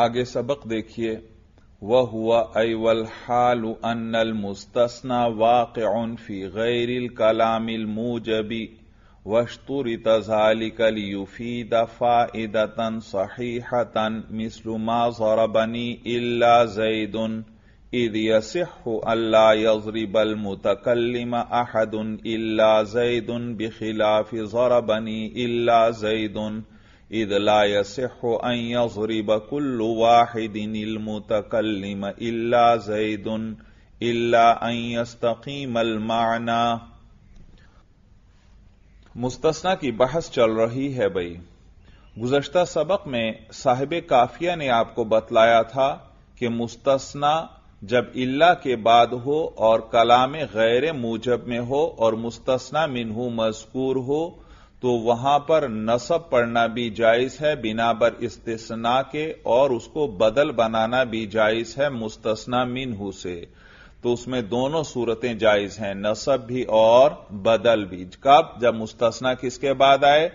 آگے سبق دیکھیے وَهُوَ أَيْ وَالْحَالُ أَنَّ الْمُسْتَثْنَى وَاقِعٌ فِي غَيْرِ الْكَلَامِ الْمُوجَبِ وَاشْتُرِطَ ذَلِكَ لِيُفِيدَ فَائِدَةً صَحِيحَةً مِثْلُ مَا ضَرَبَنِي إِلَّا زَيْدٌ إِذْ يَصِحُّ أَلَّا يَضْرِبَ الْمُتَكَلِّمَ أَحَدٌ إِلَّا زَيْدٌ بِخِلَافِ ضَرَبَنِي إِلَّا زَيْدٌ इद लायसरिब कुल्लु वाहिदिन इलमुतकल्लिम इल्ला जैदुन इल्ला अयस्तकीम अलमाना मुस्तना की बहस चल रही है भाई गुजश्ता सबक में साहिब काफिया ने आपको बतलाया था कि मुस्तना जब इल्ला के बाद हो और कलाम गैर मूजब में हो और मुस्तना मिनहू मजकूर हो तो वहां पर नसब पढ़ना भी जायज है बिना पर इस्तना के और उसको बदल बनाना भी जायज है मुस्तना मिनहू से तो उसमें दोनों सूरतें जायज हैं नसब भी और बदल भी कब जब मुस्तना किसके बाद आए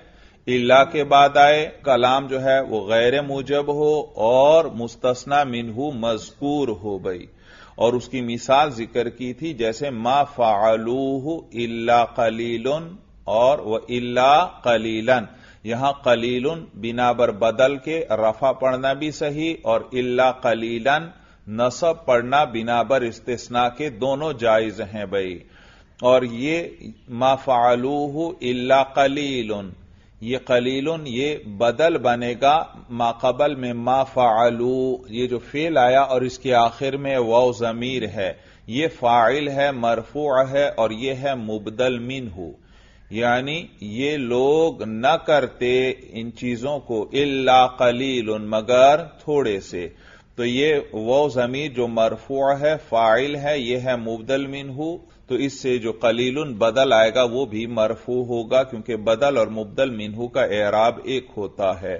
इल्ला के बाद आए कलाम जो है वो गैर मूजब हो और मुस्तना मिनहू मजकूर हो गई और उसकी मिसाल जिक्र की थी जैसे मा फालूह इला कलीलुन और वह इल्ला कलीलन यहां कलीलन बिना बर बदल के रफा पढ़ना भी सही और इल्ला कलीलन नसब पढ़ना बिना बर इस्तेसना के दोनों जायज हैं भाई और ये माफालूह इल्ला कलीलन ये कलीलन ये बदल बनेगा माकबल में मा फालू ये जो फेल आया और इसके आखिर में वाव जमीर है ये फाइल है मरफू है और ये है मुबदल मिन हूं यानी ये लोग न करते इन चीजों को इल्ला कलील उन मगर थोड़े से तो ये वो जमीर जो मरफुआ है फाइल है ये है मुबदल मिनहू तो इससे जो कलील बदल आएगा वो भी मरफू होगा क्योंकि बदल और मुबदल मिनहू का एराब एक होता है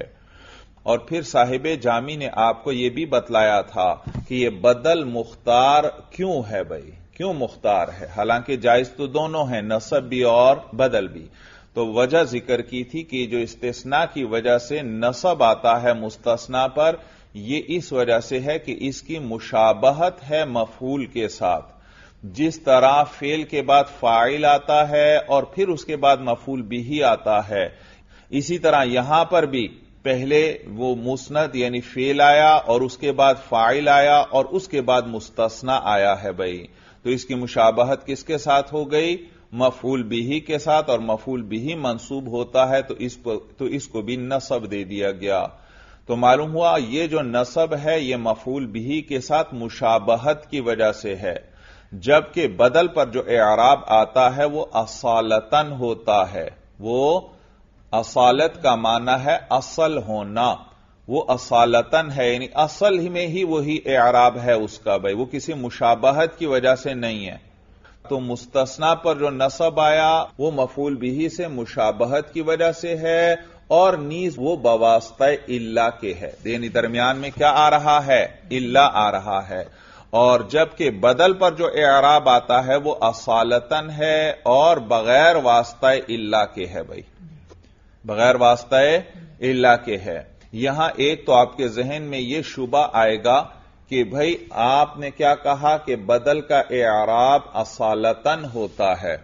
और फिर साहिब जामी ने आपको यह भी बतलाया था कि यह बदल मुख्तार क्यों है भाई क्यों मुख्तार है हालांकि जायज तो दोनों है नसब भी और बदल भी तो वजह जिक्र की थी कि जो इस्तेसना की वजह से नसब आता है मुस्तना पर यह इस वजह से है कि इसकी मुशाबहत है मफूल के साथ जिस तरह फेल के बाद फाइल आता है और फिर उसके बाद मफूल भी ही आता है इसी तरह यहां पर भी पहले वो मुस्नद यानी फेल आया और उसके बाद फाइल आया और उसके बाद मुस्तना आया है भाई तो इसकी मुशाबहत किसके साथ हो गई मफूल बिही के साथ और मफूल बिही मंसूब होता है तो इस पर तो इसको भी नसब दे दिया गया तो मालूम हुआ ये जो नसब है ये मफूल बिही के साथ मुशाबहत की वजह से है जबकि बदल पर जो एराब आता है वो असालतन होता है वो असालत का माना है असल होना वो असालतन है यानी असल ही में ही वही एराब है उसका भाई वो किसी मुशाबहत की वजह से नहीं है तो मुस्तना पर जो नसब आया वो मफूल बिही से मुशाबहत की वजह से है और नीज वो बवास्ता इल्ला के है यानी दरमियान में क्या आ रहा है इल्ला आ रहा है और जबकि बदल पर जो एराब आता है वो असालतन है और बगैर वास्ता इल्ला के है भाई बगैर वास्ता इल्ला के है यहां एक तो आपके जहन में यह शुबा आएगा कि भाई आपने क्या कहा कि बदल का एराब असालतन होता है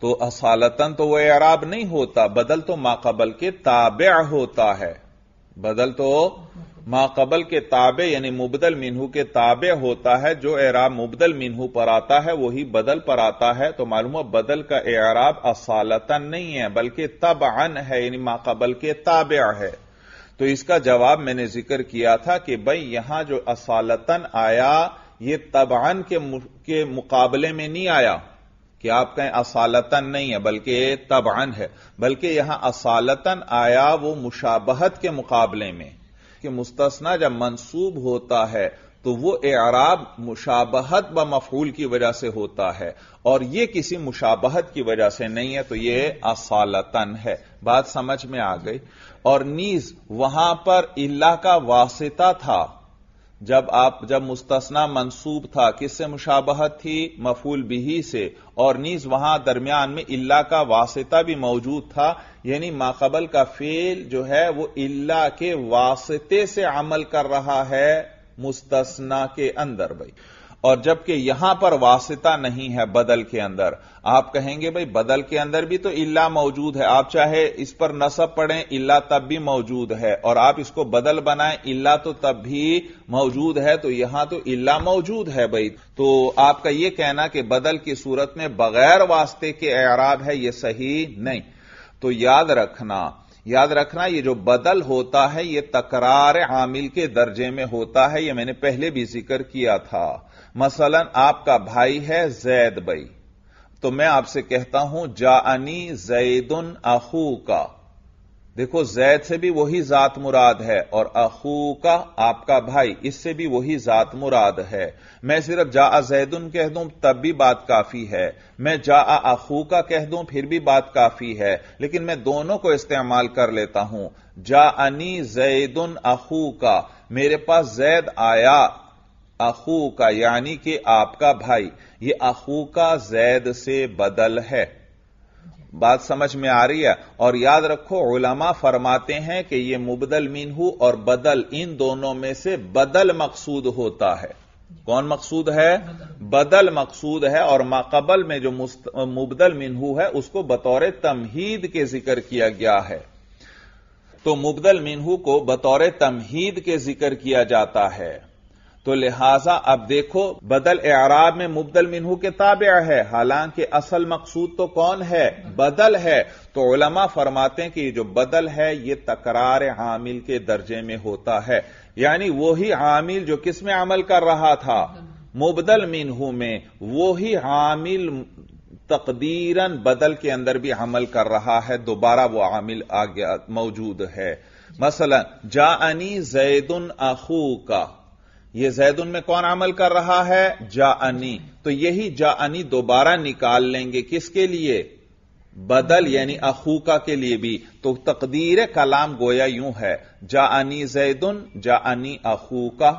तो असालतन तो वह एराब नहीं होता बदल तो माकबल के ताबे होता है बदल तो माकबल के ताबे यानी मुबदल मिनहू के ताबे होता है जो एराब मुबदल मिनहू पर आता है वही बदल पर आता है तो मालूम है बदल का एराब असालतन नहीं है बल्कि तब अन है यानी माकबल के ताबे है तो इसका जवाब मैंने जिक्र किया था कि भाई यहां जो असालतन आया ये तबान के, के मुकाबले में नहीं आया कि आप कहें असालतन नहीं है बल्कि तबान है बल्कि यहां असालतन आया वो मुशाबहत के मुकाबले में के मुस्तना जब मनसूब होता है तो वह एराब मुशाबहत ब मफूल की वजह से होता है और यह किसी मुशाबहत की वजह से नहीं है तो यह असालतन है बात समझ में आ गई और नीज वहां पर इला का वासिता था जब आप जब मुस्तना मनसूब था किससे मुशाबहत थी मफूल बिही से और नीज वहां दरमियान में इल्ला का वास्ता भी मौजूद था यानी माकबल का फेल जो है वो इल्ला के वास्ते से अमल कर रहा है मुस्तना के अंदर भाई और जबकि यहां पर वासिता नहीं है बदल के अंदर आप कहेंगे भाई बदल के अंदर भी तो इल्ला मौजूद है आप चाहे इस पर नसब पढ़ें इल्ला तब भी मौजूद है और आप इसको बदल बनाएं इल्ला तो तब भी मौजूद है तो यहां तो इल्ला मौजूद है भाई तो आपका यह कहना कि बदल की सूरत में बगैर वास्ते के एराब है यह सही नहीं तो याद रखना याद रखना ये जो बदल होता है ये तकरार आमिल के दर्जे में होता है ये मैंने पहले भी जिक्र किया था मसलन आपका भाई है जैद भाई तो मैं आपसे कहता हूं अनी जैदुन अहू का देखो जैद से भी वही जात मुराद है और अखू का आपका भाई इससे भी वही जात मुराद है मैं सिर्फ जा आ जैदुन कह दूं तब भी बात काफी है मैं जा अखू का कह दूं फिर भी बात काफी है लेकिन मैं दोनों को इस्तेमाल कर लेता हूं जा अनी जैदुन अखू का मेरे पास जैद आया अखू का यानी कि आपका भाई ये अखू का जैद से बदल है बात समझ में आ रही है और याद रखो उलमा फरमाते हैं कि यह मुबदल मिनहू और बदल इन दोनों में से बदल मकसूद होता है कौन मकसूद है बदल मकसूद है और माकबल में जो मुबदल मिनहू है उसको बतौर तमहीद के जिक्र किया गया है तो मुबदल मिनहू को बतौर तमहीद के जिक्र किया जाता है तो लिहाजा अब देखो बदल एराब में मुबदल मिनहू के ताबे है हालांकि असल मकसूद तो कौन है बदल है तो उलमा फरमाते हैं कि जो बदल है ये तकरार आमिल के दर्जे में होता है यानी वही आमिल जो किस में अमल कर रहा था मुबदल मिनहू में वही आमिल तकदीरन बदल के अंदर भी अमल कर रहा है दोबारा वो आमिल आ गया मौजूद है मसलन अनी जैदन अखू का यह जैद उनमें कौन अमल कर रहा है जा अनी तो यही जा अनी दोबारा निकाल लेंगे किसके लिए बदल यानी अखूका के लिए भी तो तकदीर कलाम गोया यूं है जा जाअनी जैदुन अनी अखूका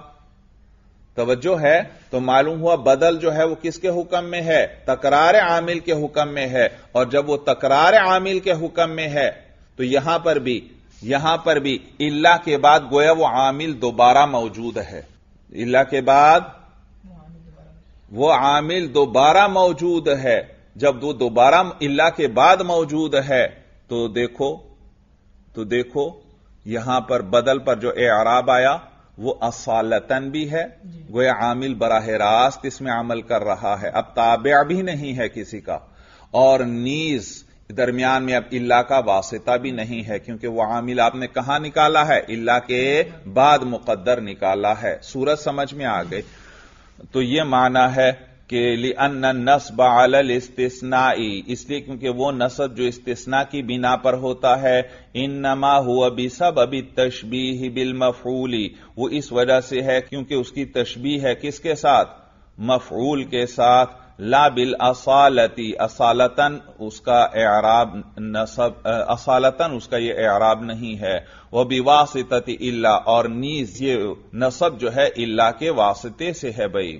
तोज्जो है तो मालूम हुआ बदल जो है वो किसके हुक्म में है तकरार आमिल के हुक्म में है और जब वो तकरार आमिल के हुक्म में है तो यहां पर भी यहां पर भी इल्ला के बाद गोया वो आमिल दोबारा मौजूद है इल्ला के बाद वो आमिल दोबारा मौजूद है जब वो दोबारा इल्ला के बाद मौजूद है तो देखो तो देखो यहां पर बदल पर जो एराब आया वो असालतन भी है गोया आमिल बराह रास्त इसमें अमल कर रहा है अब ताबे भी नहीं है किसी का और नीज दरमियान में अब इल्ला का वासिता भी नहीं है क्योंकि वह आमिल आपने कहां निकाला है इल्ला के बाद मुकद्दर निकाला है सूरत समझ में आ गई तो यह माना है कि लि अन्न नस्ब अलल इस्तिस्नाई इसलिए क्योंकि वो नसब जो इस्तिस्ना की बिना पर होता है इन नमा हुआ भी सब अभी तशबी ही बिल मफूली वो इस वजह से है क्योंकि उसकी तशबी है किसके साथ मफूल के साथ ला बिल असालती असालतन उसका एराब नसब असालतन उसका ये एराब नहीं है वह विवासितति इल्ला और नीज ये नसब जो है इल्ला के वास्ते से है भाई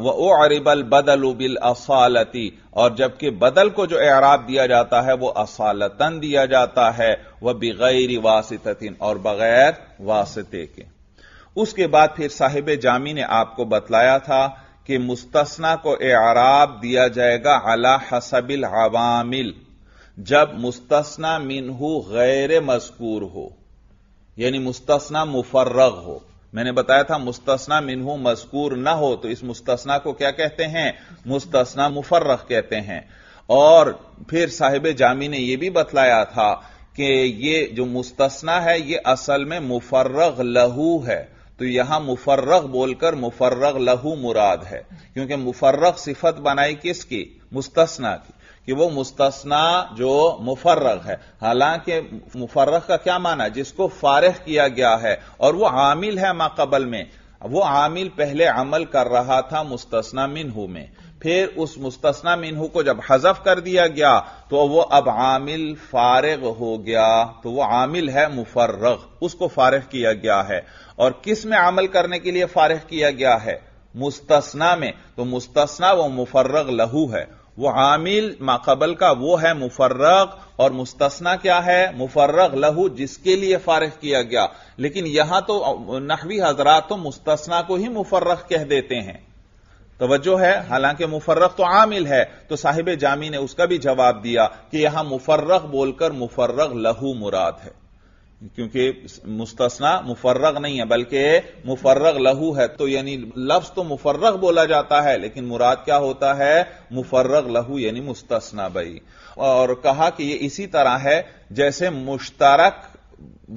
वह ओ अरिबल बदल उबिल असालती और जबकि बदल को जो एराब दिया जाता है वह असालतन दिया जाता है वह बगैर वासितन और बगैर वास्ते के उसके बाद फिर साहिब जामी ने आपको बतलाया था कि मुस्तना को एराब दिया जाएगा अला हसबिल अवामिल जब मुस्तना मिनहू गैर मजकूर हो यानी मुस्तना मुफर्रग हो मैंने बताया था मुस्तना मिनहू मजकूर ना हो तो इस मुस्तना को क्या कहते हैं मुस्तना मुफर्रग कहते हैं और फिर साहिब जामी ने यह भी बतलाया था कि ये जो मुस्तना है ये असल में मुफर्रग लहू है तो यहां मुफर्रग बोलकर मुफर्रग लहू मुराद है क्योंकि मुफर्रग सिफत बनाई किसकी मुस्तना की कि वो मुस्तना जो मुफर्रग है हालांकि मुफर्रग का क्या माना जिसको फारिग किया गया है और वो आमिल है माकबल में वो आमिल पहले अमल कर रहा था मुस्तना मिनहू में फिर उस मुस्तना मिनहू को जब हजफ कर दिया गया तो वो अब आमिल फारग हो गया तो वो आमिल है मुफर्रग उसको फारिग किया गया है और किस में अमल करने के लिए फारिग किया गया है मुस्तना में तो मुस्तना व मुफर्रग लहू है वह आमिल माकबल का वो है मुफर्रग और मुस्तना क्या है मुफर्रग लहू जिसके लिए फारिग किया गया लेकिन यहां तो नहवी हजरा तो मुस्तना को ही मुफर्रग कह देते हैं तोज्जो है हालांकि मुफर्रग तो आमिल है तो साहिब जामी ने उसका भी जवाब दिया कि यहां मुफर्रग बोलकर मुफर्रग लहू मुराद है क्योंकि मुस्तना मुफर्रग नहीं है बल्कि मुफर्रग लहू है तो यानी लफ्ज तो मुफर्रग बोला जाता है लेकिन मुराद क्या होता है मुफर्रग लहू यानी मुस्तना बई और कहा कि यह इसी तरह है जैसे मुश्तरक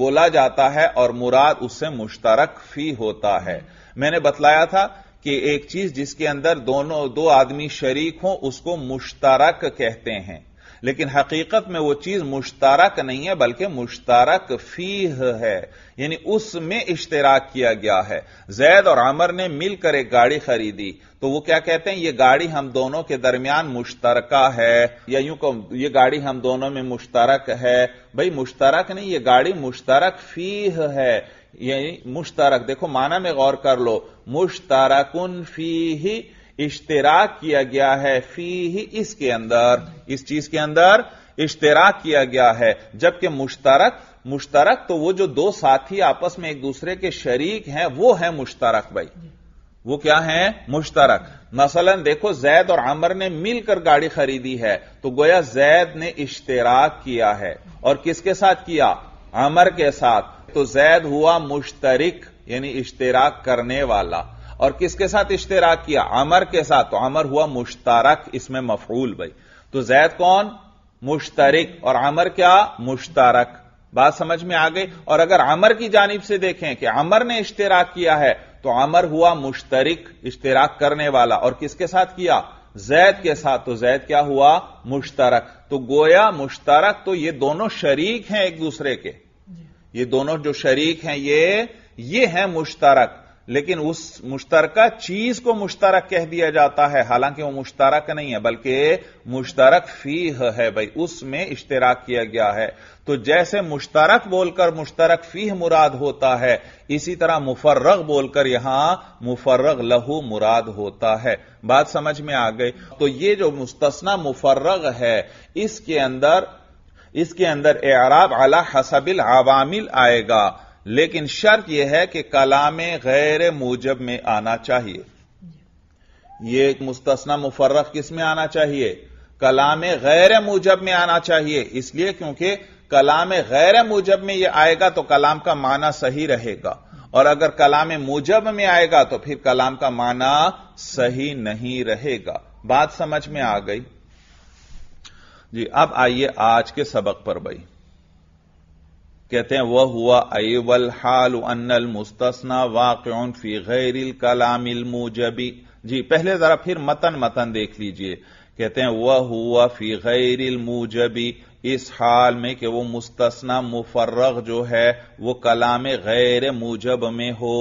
बोला जाता है और मुराद उससे मुश्तरक फी होता है मैंने बतलाया था कि एक चीज जिसके अंदर दोनों दो आदमी शरीक हों उसको मुश्तरक कहते हैं लेकिन हकीकत में वो चीज मुश्तारक नहीं है बल्कि मुश्तारक फीह है यानी उसमें इश्तराक किया गया है जैद और आमर ने मिलकर एक गाड़ी खरीदी तो वो क्या कहते हैं ये गाड़ी हम दोनों के दरमियान मुश्तरका है या यूं को ये गाड़ी हम दोनों में मुश्तरक है भाई मुश्तरक नहीं ये गाड़ी मुश्तरक फीह है यानी मुश्तरक देखो माना में गौर कर लो मुश्तरकुन फी इश्तराक किया गया है फी ही इसके अंदर इस चीज के अंदर इश्तराक किया गया है जबकि मुश्तरक मुश्तरक तो वो जो दो साथी आपस में एक दूसरे के शरीक हैं वो है मुश्तरक भाई वो क्या है मुश्तरक मसलन देखो जैद और आमर ने मिलकर गाड़ी खरीदी है तो गोया जैद ने इश्तराक किया है और किसके साथ किया आमर के साथ तो जैद हुआ मुश्तरक यानी इश्तराक करने वाला और किसके साथ इश्तराक किया अमर के साथ तो अमर हुआ मुश्तारक इसमें मफूल भाई तो जैद कौन मुश्तरक और अमर क्या मुश्तारक बात समझ में आ गई और अगर अमर की जानब से देखें कि अमर ने इश्तराक किया है तो अमर हुआ मुश्तरक इश्तराक करने वाला और किसके साथ किया जैद के साथ तो जैद क्या हुआ मुश्तरक तो गोया मुश्तरक तो ये दोनों शरीक हैं एक दूसरे के ये दोनों जो शरीक हैं ये ये हैं मुश्तरक लेकिन उस मुश्तरक चीज को मुश्तरक कह दिया जाता है हालांकि वो मुश्तरक नहीं है बल्कि मुश्तरक फीह है भाई उसमें इश्तराक किया गया है तो जैसे मुश्तरक बोलकर मुश्तरक फीह मुराद होता है इसी तरह मुफर्रग बोलकर यहां मुफर्रग लहू मुराद होता है बात समझ में आ गई तो ये जो मुस्तना मुफर्रग है इसके अंदर इसके अंदर एराब अला हसबिल आवामिल आएगा लेकिन शर्त यह है कि कलाम गैर मूजब में आना चाहिए यह एक मुस्तना मुफर्रफ किस में आना चाहिए कलाम गैर मूजब में आना चाहिए इसलिए क्योंकि कलाम गैर मूजब में यह आएगा तो कलाम का माना सही रहेगा और अगर कलाम मूजब में आएगा तो फिर कलाम का माना सही नहीं रहेगा बात समझ में आ गई जी अब आइए आज के सबक पर भाई कहते हैं वह हुआ अवल हाल अनल मुस्तना वाक्यौन फी गैर कलामिल मुजबी जी पहले जरा फिर मतन मतन देख लीजिए कहते हैं वह हुआ फी गैर मुजबी इस हाल में कि वो मुस्तना मुफर्रग जो है वो कलाम गैर मूजब में हो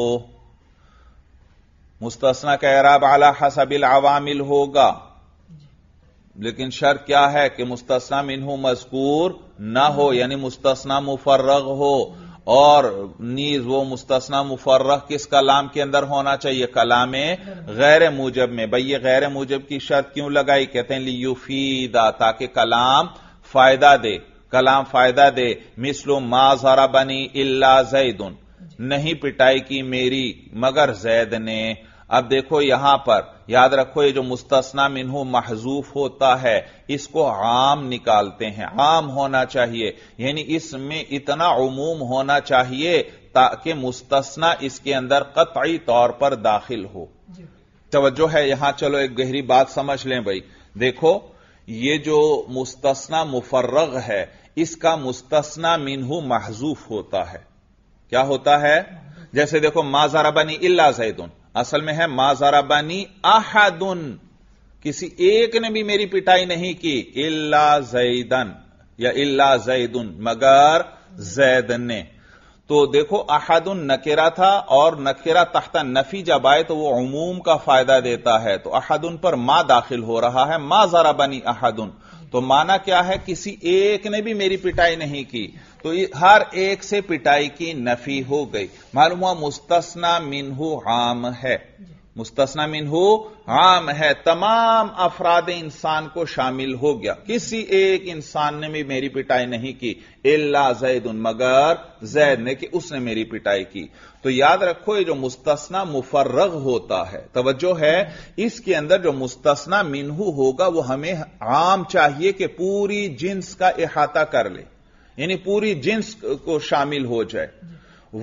मुस्तना का एराब आला हसबिल आवामिल होगा लेकिन शर्त क्या है कि मुस्तना मिनहू मजकूर ना हो यानी मुस्तना मुफर्रग हो और नीज वो मुस्तना मुफर्रग किस कलाम के अंदर होना चाहिए कलाम गैर मूजब में भाई ये गैर मूजब की शर्त क्यों लगाई कहते हैं यूफीदा ताकि कलाम फायदा दे कलाम फायदा दे मिसलो मा जरा बनी इल्ला जैदन नहीं पिटाई की मेरी मगर जैद ने अब देखो यहां पर याद रखो ये जो मुस्तना मिनहू महजूफ होता है इसको आम निकालते हैं आम होना चाहिए यानी इसमें इतना उमूम होना चाहिए ताकि मुस्तना इसके अंदर कतई तौर पर दाखिल हो तोज्जो है यहां चलो एक गहरी बात समझ लें भाई देखो ये जो मुस्तना मुफर्रग है इसका मुस्तना मिनहू महजूफ होता है क्या होता है जैसे देखो माजारा बनी इल्ला जैदुन असल में है मा जराबानी आहदुन किसी एक ने भी मेरी पिटाई नहीं की इल्ला जैदन या इल्ला जैदुन मगर जैदन ने तो देखो अहदुन नकेरा था और नकेरा तख्ता नफी जब आए तो वो अमूम का फायदा देता है तो अहदुन पर मां दाखिल हो रहा है मां जरा बनी अहदुन तो माना क्या है किसी एक ने भी मेरी पिटाई नहीं की तो हर एक से पिटाई की नफी हो गई मालूम हुआ मुस्तना मिनहू आम है मुस्तना मिनहू आम है तमाम अफराद इंसान को शामिल हो गया किसी एक इंसान ने भी मेरी पिटाई नहीं की इल्ला जैद उन मगर जैद ने कि उसने मेरी पिटाई की तो याद रखो ये जो मुस्तना मुफर्रग होता है तोज्जो है इसके अंदर जो मुस्तना मिनहू होगा वह हमें आम चाहिए कि पूरी जिन्स का अहाता कर ले यानी पूरी जिन्स को शामिल हो जाए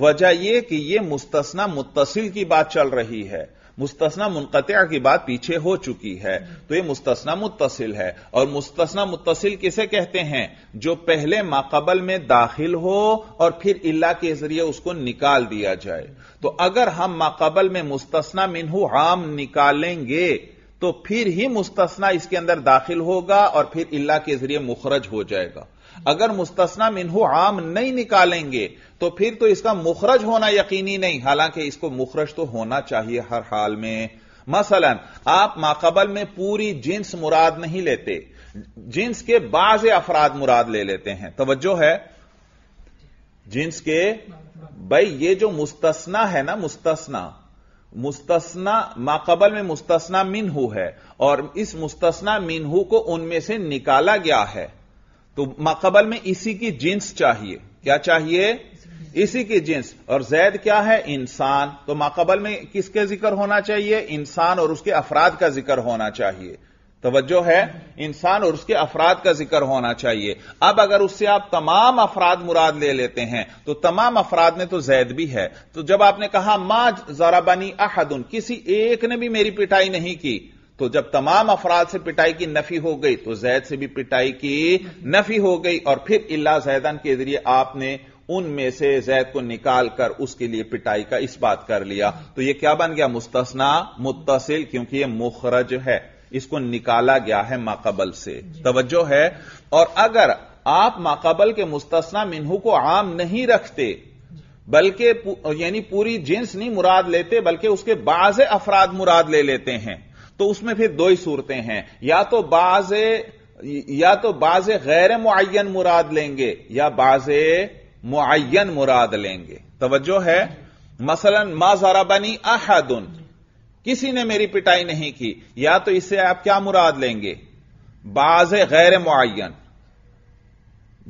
वजह यह कि यह मुस्तना मुतसिल की बात चल रही है मुस्तना मुनकत्या की बात पीछे हो चुकी है तो यह मुस्तना मुतसिल है और मुस्तना मुतसिल किसे कहते हैं जो पहले माकबल में दाखिल हो और फिर इला के जरिए उसको निकाल दिया जाए तो अगर हम माकबल में मुस्तना मिनहू आम निकालेंगे तो फिर ही मुस्तना इसके अंदर दाखिल होगा और फिर इला के जरिए मुखरज हो जाएगा अगर मुस्तना मिनहू आम नहीं निकालेंगे तो फिर तो इसका मुखरज होना यकीनी नहीं हालांकि इसको मुखरज तो होना चाहिए हर हाल में मसलन आप माकबल में पूरी जिन्स मुराद नहीं लेते जिन्स के बाज अफराद मुराद ले लेते हैं तोज्जो है जिन्स के भाई ये जो मुस्तना है ना मुस्तना मुस्तना माकबल में मुस्तना मिनहू है और इस मुस्तना मिनहू को उनमें से निकाला गया है तो मकबल में इसी की जींस चाहिए क्या चाहिए इसी की जींस और जैद क्या है इंसान तो माकबल में किसके जिक्र होना चाहिए इंसान और उसके अफराद का जिक्र होना चाहिए तोज्जो है इंसान और उसके अफराद का जिक्र होना चाहिए अब अगर उससे आप तमाम अफराद मुराद ले लेते हैं तो तमाम अफराद में तो जैद भी है तो जब आपने कहा मां जरा बनी अहदुन किसी एक ने भी मेरी पिटाई नहीं की तो जब तमाम अफराद से पिटाई की नफी हो गई तो जैद से भी पिटाई की नफी हो गई और फिर इल्ला जैदन के जरिए आपने उनमें से जैद को निकाल कर उसके लिए पिटाई का इस बात कर लिया तो यह क्या बन गया मुस्तना मुतसिल क्योंकि यह मुखरज है इसको निकाला गया है माकबल से तवज्जो है और अगर आप माकबल के मुस्तना मिनहू को आम नहीं रखते बल्कि पू, यानी पूरी जिन्स नहीं मुराद लेते बल्कि उसके बाज अफराद मुराद ले लेते हैं तो उसमें फिर दो ही सूरतें हैं या तो बाज या तो बाज गैर मुन मुराद लेंगे या बाज मुन मुराद लेंगे तोज्जो है मसलन मा जराबनी अहदुन किसी ने मेरी पिटाई नहीं की या तो इससे आप क्या मुराद लेंगे बाज गैर मुन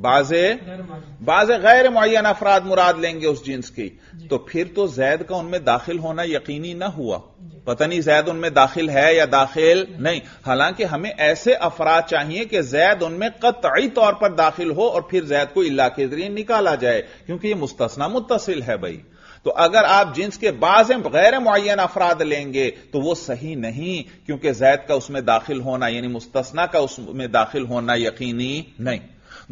बाजे बाजे गैर मुन अफराद मुराद लेंगे उस जींस की तो फिर तो जैद का उनमें दाखिल होना यकीनी ना हुआ पता नहीं जैद उनमें दाखिल है या दाखिल नहीं हालांकि हमें ऐसे अफराद चाहिए कि जैद उनमें कतई तौर पर दाखिल हो और फिर जैद को इला के जरिए निकाला जाए क्योंकि यह मुस्तना मुतसिल है भाई तो अगर आप जिन्स के बाज गैर मुन अफराद लेंगे तो वो सही नहीं क्योंकि जैद का उसमें दाखिल होना यानी मुस्तना का उसमें दाखिल होना यकीनी नहीं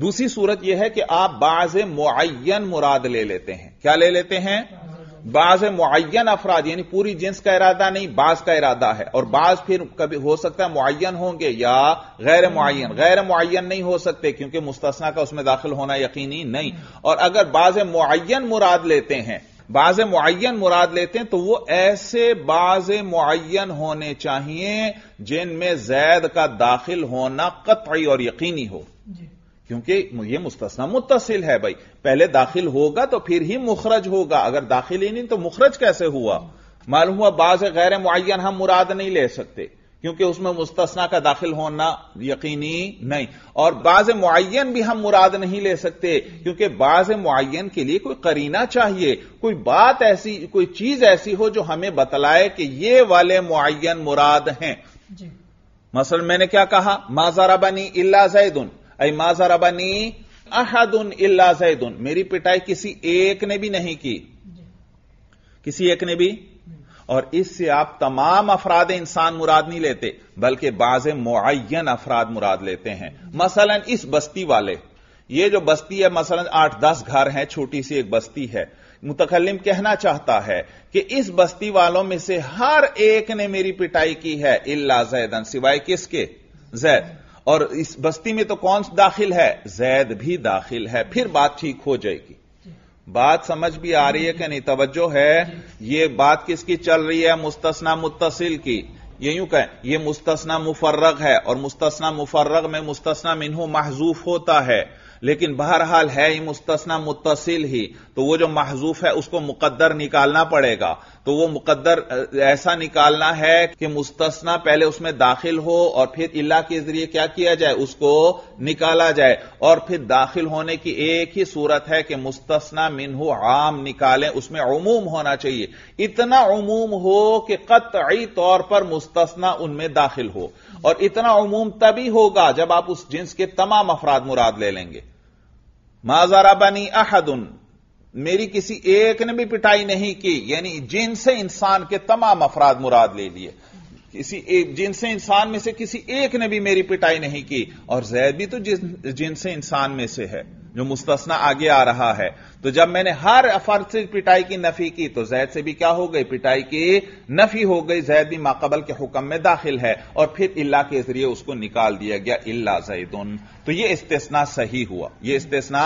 दूसरी सूरत यह है कि आप बाज मुन मुराद ले लेते हैं क्या ले लेते हैं बाज मुन अफराद यानी पूरी जिन्स का इरादा नहीं बाज का इरादा है और बाज फिर कभी हो सकता है मुन होंगे या गैर मुन गैर मुन नहीं हो सकते क्योंकि मुस्तना का उसमें दाखिल होना यकीनी नहीं और अगर बाज मुन मुराद लेते हैं बाज मुन मुराद लेते हैं तो वो ऐसे बाज मुन होने चाहिए जिनमें जैद का दाखिल होना कतई और यकीनी हो क्योंकि यह मुस्तना मुतसिल है भाई पहले दाखिल होगा तो फिर ही मुखरज होगा अगर दाखिल ही नहीं तो मुखरज कैसे हुआ मालूम हुआ बाज गैर मुन हम मुराद नहीं ले सकते क्योंकि उसमें मुस्तना का दाखिल होना यकीनी नहीं और बाज मुन भी हम मुराद नहीं ले सकते क्योंकि बाज मुन के लिए कोई करीना चाहिए कोई बात ऐसी कोई चीज ऐसी हो जो हमें बतलाए कि ये वाले मुन मुराद हैं मसल मैंने क्या कहा माजारा बनी इला जैदन अई माजर अबनी अहदुन मेरी पिटाई किसी एक ने भी नहीं की किसी एक ने भी और इससे आप तमाम अफराद इंसान मुराद नहीं लेते बल्कि बाज मुन अफराद मुराद लेते हैं मसलन इस बस्ती वाले ये जो बस्ती है मसलन आठ दस घर हैं छोटी सी एक बस्ती है मुतकलम कहना चाहता है कि इस बस्ती वालों में से हर एक ने मेरी पिटाई की है इल्ला जैदन सिवाय किसके जैद और इस बस्ती में तो कौन दाखिल है जैद भी दाखिल है फिर बात ठीक हो जाएगी बात समझ भी आ रही है कि नहीं तवज्जो है ये बात किसकी चल रही है मुस्तना मुतसिल की ये यूं कहें ये मुस्तना मुफर्रग है और मुस्तना मुफर्रग में मुस्तना मिनहू महजूफ होता है लेकिन बहरहाल है ही मुस्तना मुतसिल ही तो वो जो महजूफ है उसको मुकद्दर निकालना पड़ेगा तो वो मुकद्दर ऐसा निकालना है कि मुस्तना पहले उसमें दाखिल हो और फिर इला के जरिए क्या किया जाए उसको निकाला जाए और फिर दाखिल होने की एक ही सूरत है कि मुस्तना मिनहू आम निकालें उसमें अमूम होना चाहिए इतना अमूम हो कि कतई तौर पर मुस्तना उनमें दाखिल हो और इतना अमूम तभी होगा जब आप उस जिन्स के तमाम अफराद मुराद ले लेंगे माजारा बनी उन मेरी किसी एक ने भी पिटाई नहीं की यानी जिनसे इंसान के तमाम अफराद मुराद ले लिए किसी एक जिनसे इंसान में से किसी एक ने भी मेरी पिटाई नहीं की और जैद भी तो जिनसे इंसान में से है जो मुस्तना आगे आ रहा है तो जब मैंने हर फर्ज से पिटाई की नफी की तो जैद से भी क्या हो गई पिटाई की नफी हो गई जैद भी माकबल के हुक्म में दाखिल है और फिर इल्ला के जरिए उसको निकाल दिया गया इल्ला जैदन तो यह इस्तेसना सही हुआ यह इस्तेसना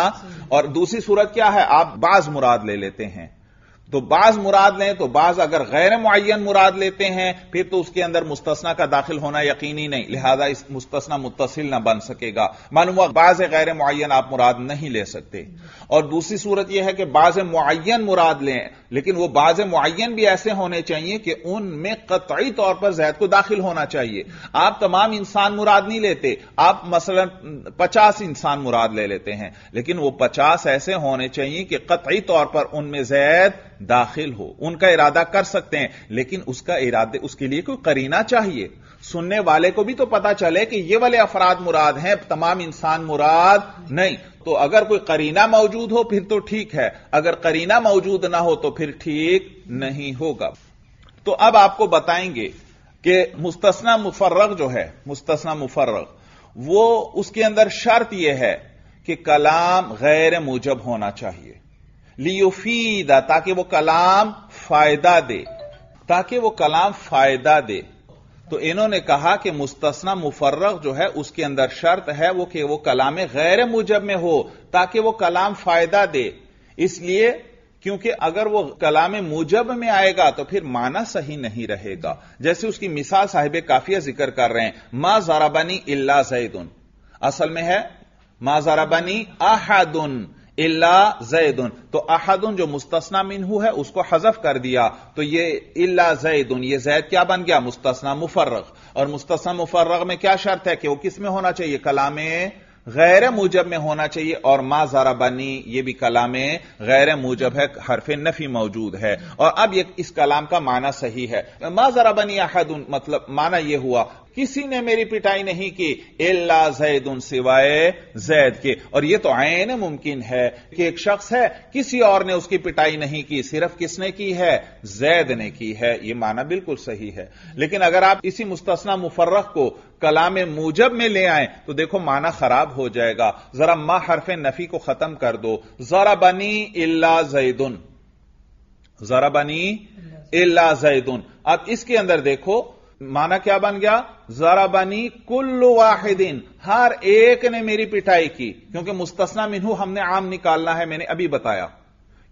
और दूसरी सूरत क्या है आप बाज मुराद ले लेते हैं तो बाज मुराद लें तो बाज अगर गैर मुन मुराद लेते हैं फिर तो उसके अंदर मुस्तना का दाखिल होना यकीनी नहीं लिहाजा इस मुस्तना मुतसिल ना बन सकेगा मालूम हुआ बाज गैर मुन आप मुराद नहीं ले सकते और दूसरी सूरत यह है कि बाज मुन मुराद लें लेकिन वो बाज मुन भी ऐसे होने चाहिए कि उनमें कतई तौर पर जैद को दाखिल होना चाहिए आप तमाम इंसान मुराद नहीं लेते आप मसलन पचास इंसान मुराद ले लेते हैं लेकिन वो पचास ऐसे होने चाहिए कि कतई तौर पर उनमें जैद दाखिल हो उनका इरादा कर सकते हैं लेकिन उसका इरादे उसके लिए कोई करीना चाहिए सुनने वाले को भी तो पता चले कि ये वाले अफराद मुराद हैं तमाम इंसान मुराद नहीं तो अगर कोई करीना मौजूद हो फिर तो ठीक है अगर करीना मौजूद ना हो तो फिर ठीक नहीं होगा तो अब आपको बताएंगे कि मुस्तना मुफर्रक जो है मुस्तना मुफर्रक वो उसके अंदर शर्त यह है कि कलाम गैर मूजब होना चाहिए लियोफीदा ताकि वो कलाम फायदा दे ताकि वो कलाम फायदा दे तो इन्होंने कहा कि मुस्तना मुफर्रक जो है उसके अंदर शर्त है वो कि वो कलाम गैर मुजब में हो ताकि वो कलाम फायदा दे इसलिए क्योंकि अगर वो कलाम मुजब में आएगा तो फिर माना सही नहीं रहेगा जैसे उसकी मिसाल साहिब काफिया जिक्र कर रहे हैं मा जाराबानी इल्ला जैदुन असल में है मा जाराबानी अहदन इल्ला जैदुन तो अहदुन जो मुस्तना मिनहू है उसको हजफ कर दिया तो ये इल्ला जैदुन ये जैद क्या बन गया मुस्तना मुफर्रग और मुस्तना मुफर्रग में क्या शर्त है कि वो किस में होना चाहिए कलाम गैर मूजब में होना चाहिए और मा जरा बनी यह भी कलाम गैर मूजब है हरफ नफी मौजूद है और अब ये इस कलाम का माना सही है मा जरा बनी अहद मतलब माना यह हुआ किसी ने मेरी पिटाई नहीं की इल्ला जैद उन सिवाय जैद के और यह तो आयन मुमकिन है कि एक शख्स है किसी और ने उसकी पिटाई नहीं की सिर्फ किसने की है जैद ने की है यह माना बिल्कुल सही है लेकिन अगर आप इसी मुस्तना मुफर्रख को कलाम मूजब में ले आए तो देखो माना खराब हो जाएगा जरा मा हरफ नफी को खत्म कर दो जरा बनी इल्ला जैदुन जरा बनी इल्ला जैदन अब इसके अंदर देखो माना क्या बन गया जरा बनी कुल्लु वाहिदीन हर एक ने मेरी पिटाई की क्योंकि मुस्तना मिनहू हमने आम निकालना है मैंने अभी बताया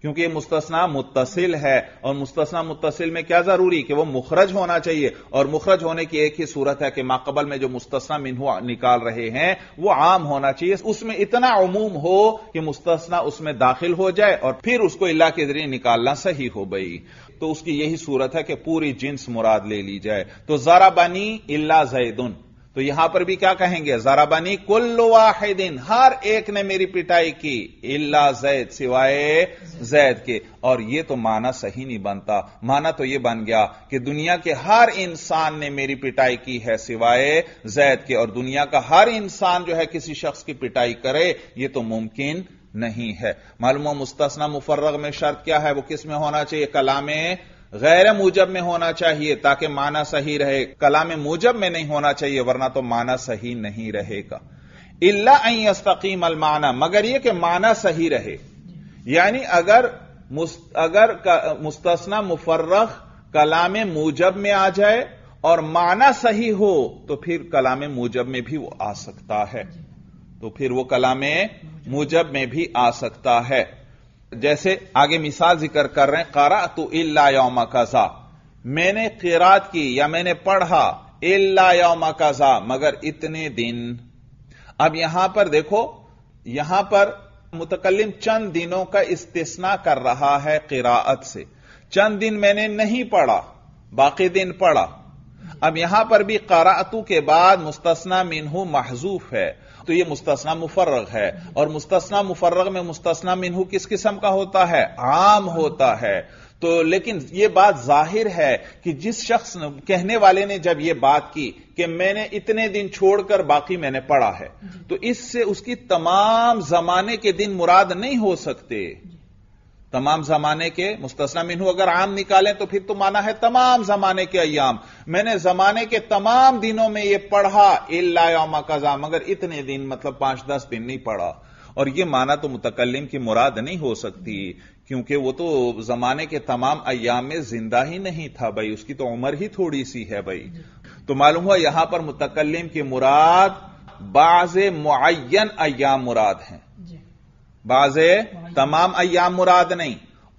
क्योंकि यह मुस्तना मुतसिल है और मुस्तना मुतसिल में क्या जरूरी कि वह मुखरज होना चाहिए और मुखरज होने की एक ही सूरत है कि माकबल में जो मुस्तना मिनहू निकाल रहे हैं वह आम होना चाहिए उसमें इतना अमूम हो कि मुस्तना उसमें दाखिल हो जाए और फिर उसको इला के जरिए निकालना सही हो गई तो उसकी यही सूरत है कि पूरी जिन्स मुराद ले ली जाए तो जाराबानी इल्ला जैदुन तो यहां पर भी क्या कहेंगे जाराबानी कुल वाहिदिन हर एक ने मेरी पिटाई की इल्ला जैद सिवाय जैद के और यह तो माना सही नहीं बनता माना तो यह बन गया कि दुनिया के हर इंसान ने मेरी पिटाई की है सिवाय जैद के और दुनिया का हर इंसान जो है किसी शख्स की पिटाई करे यह तो मुमकिन नहीं है मालूम मुस्तना मुफर्रग में शर्त क्या है वो किस में होना चाहिए कलाम गैर मूजब में होना चाहिए ताकि माना सही रहे कलाम मूजब में नहीं होना चाहिए वरना तो माना सही नहीं रहेगा इलास्तकीम अस्तकीम अलमाना मगर यह कि माना सही रहे यानी अगर मुस्त, अगर मुस्तना मुफर्रख कलाम मूजब में आ जाए और माना सही हो तो फिर कलाम मूजब में भी वो आ सकता है तो फिर वो में मुजब में भी आ सकता है जैसे आगे मिसाल जिक्र कर रहे हैं करा तो इला योम कजा मैंने किरात की या मैंने पढ़ा इला योम कजा मगर इतने दिन अब यहां पर देखो यहां पर मुतकलम चंद दिनों का इस्तेसना कर रहा है किरात से चंद दिन मैंने नहीं पढ़ा बाकी दिन पढ़ा अब यहां पर भी करातू के बाद मुस्तना मिनहू महजूफ है तो यह मुस्तना मुफर्रग है और मुस्तना मुफर्रग में मुस्तना मिनहू किस किस्म का होता है आम होता है तो लेकिन यह बात जाहिर है कि जिस शख्स कहने वाले ने जब यह बात की कि मैंने इतने दिन छोड़कर बाकी मैंने पढ़ा है तो इससे उसकी तमाम जमाने के दिन मुराद नहीं हो सकते तमाम जमाने के मुस्तना मिनू अगर आम निकालें तो फिर तो माना है तमाम जमाने के अयाम मैंने जमाने के तमाम दिनों में यह पढ़ा इलायमा कजा मगर इतने दिन मतलब पांच दस दिन नहीं पढ़ा और यह माना तो मुतकलम की मुराद नहीं हो सकती क्योंकि वो तो जमाने के तमाम अयाम में जिंदा ही नहीं था भाई उसकी तो उम्र ही थोड़ी सी है भाई तो मालूम हुआ यहां पर मुतकलम की मुराद बाज मुन अयाम मुराद हैं बाज तमाम अयाम मुराद नहीं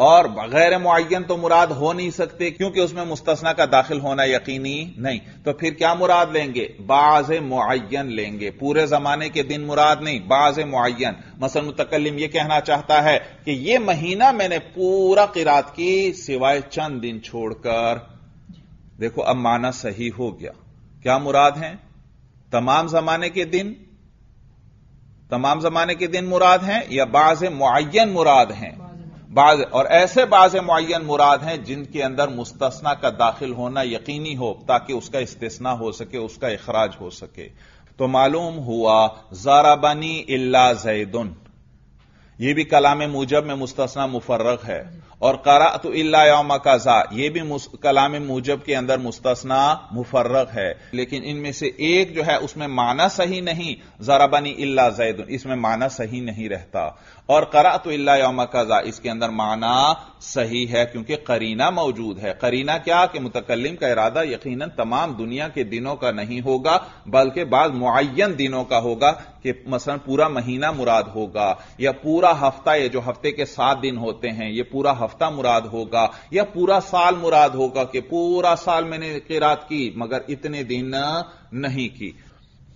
और बगैर मुन तो मुराद हो नहीं सकते क्योंकि उसमें मुस्तना का दाखिल होना यकीनी नहीं तो फिर क्या मुराद लेंगे बाज मुन लेंगे पूरे जमाने के दिन मुराद नहीं बाज मुन मसल मुतकलम यह कहना चाहता है कि यह महीना मैंने पूरा किरात की सिवाय चंद दिन छोड़कर देखो अब माना सही हो गया क्या मुराद है तमाम जमाने के दिन तमाम जमाने के दिन मुराद हैं या बाज मुन मुराद हैं बाज और ऐसे बाज मुन मुराद हैं जिनके अंदर मुस्तना का दाखिल होना यकीनी हो ताकि उसका इस्तेसना हो सके उसका अखराज हो सके तो मालूम हुआ जाराबनी इल्ला जैदन यह भी कलाम मूजब में मुस्तना मुफर्रक है और करा तो यौम काजा यह भी कलाम मूजब के अंदर मुस्तना मुफर्रक है लेकिन इनमें से एक जो है उसमें माना सही नहीं जरा बनी इला जैद इसमें माना सही नहीं रहता और करा तो यौम कजा इसके अंदर माना सही है क्योंकि करीना मौजूद है करीना क्या कि मुतकलम का इरादा यकीनन तमाम दुनिया के दिनों का नहीं होगा बल्कि बाद मुन दिनों का होगा कि मसलन पूरा महीना मुराद होगा या पूरा हफ्ता ये जो हफ्ते के सात दिन होते हैं ये पूरा हफ्ता मुराद होगा या पूरा साल मुराद होगा कि पूरा साल मैंने किरात की मगर इतने दिन नहीं की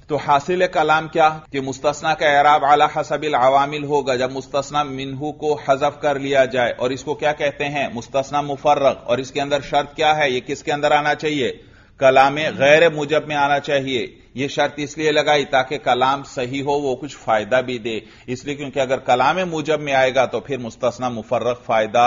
तो हासिल कलाम क्या कि मुस्तना का एराब आला हसबिल अवामिल होगा जब मुस्तना मिनहू को हजफ कर लिया जाए और इसको क्या कहते हैं मुस्तना मुफर्रक और इसके अंदर शर्त क्या है ये किसके अंदर आना चाहिए कलाम गैर मुजब में आना चाहिए यह शर्त इसलिए लगाई ताकि कलाम सही हो वो कुछ फायदा भी दे इसलिए क्योंकि अगर कलाम मुजब में आएगा तो फिर मुस्तना मुफर्रक फायदा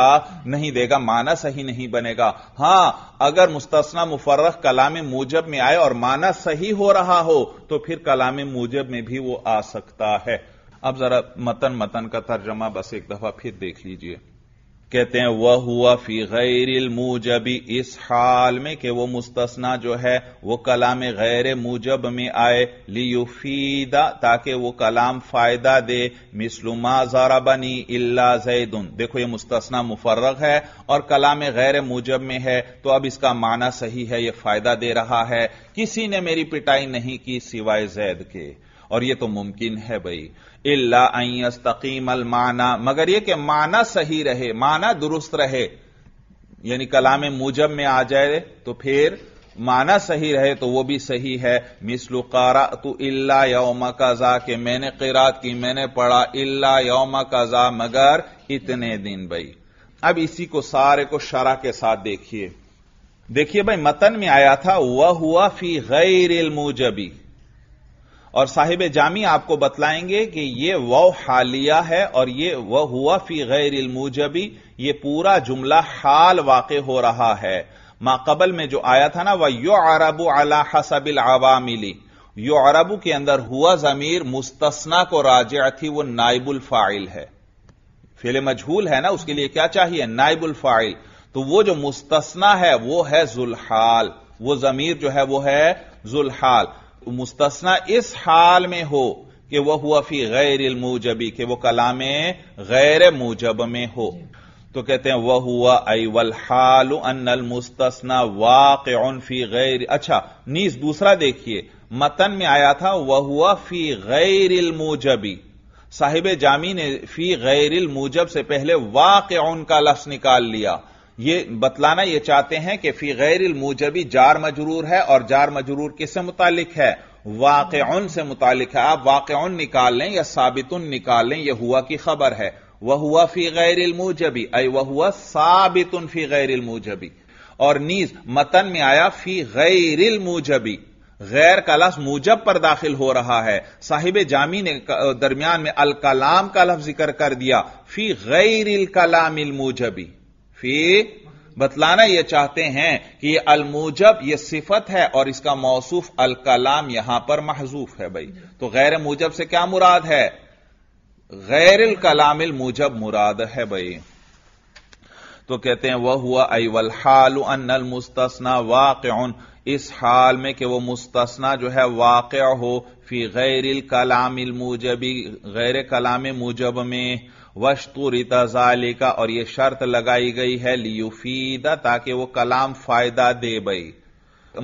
नहीं देगा माना सही नहीं बनेगा हां अगर मुस्तना मुफर्रक कलाम मूजब में आए और माना सही हो रहा हो तो फिर कलाम मूजब में भी वो आ सकता है अब जरा मतन मतन का तर्जमा बस एक दफा फिर देख लीजिए कहते हैं वह हुआ फी गैर मूजबी इस हाल में कि वो मुस्तना जो है वो कलाम गैर मूजब में आए लियुफीदा ताकि वो कलाम फायदा दे मिसलुमा जारा बनी इला जैदन देखो ये मुस्तना मुफर्रक है और कलाम गैर मूजब में है तो अब इसका माना सही है ये फायदा दे रहा है किसी ने मेरी पिटाई नहीं की सिवाय जैद के और ये तो मुमकिन है भाई अल्लास्तकीम अल माना मगर यह कि माना सही रहे माना दुरुस्त रहे यानी कलाम मूजब में आ जाए तो फिर माना सही रहे तो वह भी सही है मिसलु कारा तो इल्ला यौम कजा के मैंने किरात की मैंने पढ़ा इल्ला यौम कजा मगर इतने दिन भाई अब इसी को सारे को शरा के साथ देखिए देखिए भाई मतन में आया था वह हुआ फी गैर मूजबी और साहिब जामी आपको बतलाएंगे कि ये वह हालिया है और ये वह हुआ फी गैर इलमूजबी ये पूरा जुमला हाल वाक़ हो रहा है माकबल में जो आया था ना वह यो अरबू अला हसबिल आवामिली यो अरबू के अंदर हुआ जमीर मुस्तना को राज थी वह नाइबुल फाइल है फिल मजहूल है ना उसके लिए क्या चाहिए नाइबुल फाइल तो वो जो मुस्तना है वो है जुलहाल वो जमीर जो है वो है जुलहाल मुस्तना इस हाल में हो कि वह हुआ फी गैर मूजबी के वह कलाम गैर मूजब में हो तो कहते हैं वह हुआ वल हाल अनल मुस्तना वाक फी गैर अच्छा नीस दूसरा देखिए मतन में आया था वह हुआ फी गैर मूजबी साहिब जामी ने फी गैर मूजब से पहले वाक का लफ्स निकाल लिया ये बतलाना ये चाहते हैं कि फी गैर मूजबी जार मजरूर है और जार मजरूर किससे मुतालिक है वाक़ से मुतालिक है आप वाक़ निकाल लें या साबित निकाल लें यह हुआ की खबर है वह हुआ फी गैर मूजबी अय वह हुआ साबित फी गैर मूजबी और नीज मतन में आया फी गैर मूजबी गैर का लफ्ज मूजब पर दाखिल हो रहा है साहिब जामी ने दरमियान में अल कलाम का लफ्ज जिक्र कर दिया फी गैर कलाम मूजबी फी बतलाना यह चाहते हैं कि अलमूजब यह सिफत है और इसका मौसूफ अल कलाम यहां पर महजूफ है भाई तो गैर मूजब से क्या मुराद है गैर कलामिल मूजब मुराद है भाई तो कहते हैं वह हुआ अवल हाल अनल मुस्तना वाक़ इस हाल में कि वह मुस्तना जो है वाक़ हो फी गैर कलामिल मूजबी गैर कलाम मूजब में वशतुरिता जालिका और ये शर्त लगाई गई है लियुफीदा ताकि वो कलाम फायदा दे बई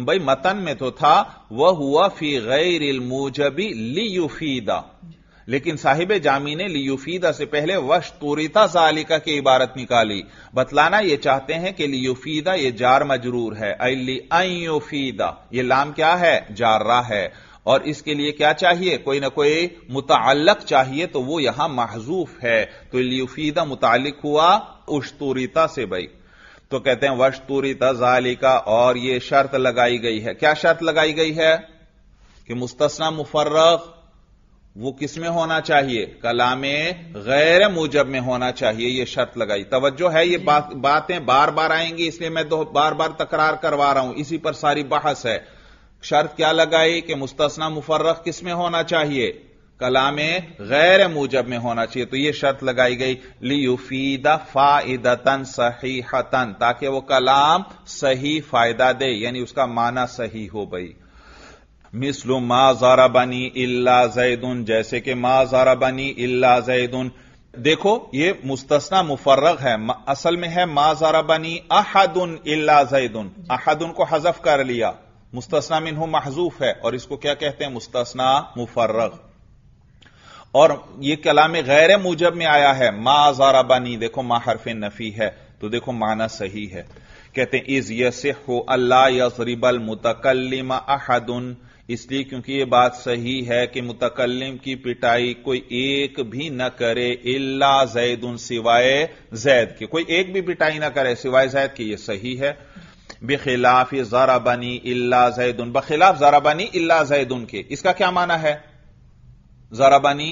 भाई मतन में तो था वह हुआ फी गैर मुजबी लियुफीदा लेकिन साहिब जामी ने लियुफीदा से पहले वशतुरिता जालिका की इबारत निकाली बतलाना यह चाहते हैं कि लियुफीदा यह जार मजरूर है अली अयुफीदा यह लाम क्या है जार्रा है और इसके लिए क्या चाहिए कोई ना कोई मुतालक चाहिए तो वो यहां महजूफ है तो लियुफीदा मुतालिक हुआ उश्तूरिता से भाई तो कहते हैं वश्तूरिता जालिका और ये शर्त लगाई गई है क्या शर्त लगाई गई है कि मुस्तना मुफर्रक वो किसमें होना चाहिए कला में गैर मूजब में होना चाहिए यह शर्त लगाई तवज्जो है ये बात, बातें बार बार आएंगी इसलिए मैं दो बार बार तकरार करवा रहा हूं इसी पर सारी बहस है शर्त क्या लगाई कि मुस्तना मुफर्रख किस में होना चाहिए कलाम गैर मूजब में होना चाहिए तो यह शर्त लगाई गई लियुफीदा फाइदतन सही हतन ताकि वह कलाम सही फायदा दे यानी उसका माना सही हो भाई मिसलु मा जारा बनी इल्ला जैदुन जैसे कि मा जारा बनी इल्ला जैदुन देखो ये मुस्तना मुफर्रग है असल में है मा जारा बनी अहदुन इल्ला जैदुन अहदुन को हजफ कर लिया मुस्तना मिनहू महजूफ है और इसको क्या कहते हैं मुस्तना मुफर्रग और ये कलाम गैर मूजब में आया है मा जारा बनी देखो मा हरफ नफी है तो देखो माना सही है कहते हैं इज हो अल्लाह यसरिबल मुतकलम अहदुन इसलिए क्योंकि ये बात सही है कि मुतकलम की पिटाई कोई एक भी न करे इल्ला जैद उन सिवाय जैद के कोई एक भी पिटाई ना करे सिवाय जैद के ये सही है बेखिलाफ जाराबानी इला जैदन बखिलाफ जारा बनी इला जैदन के इसका क्या माना है जाराबानी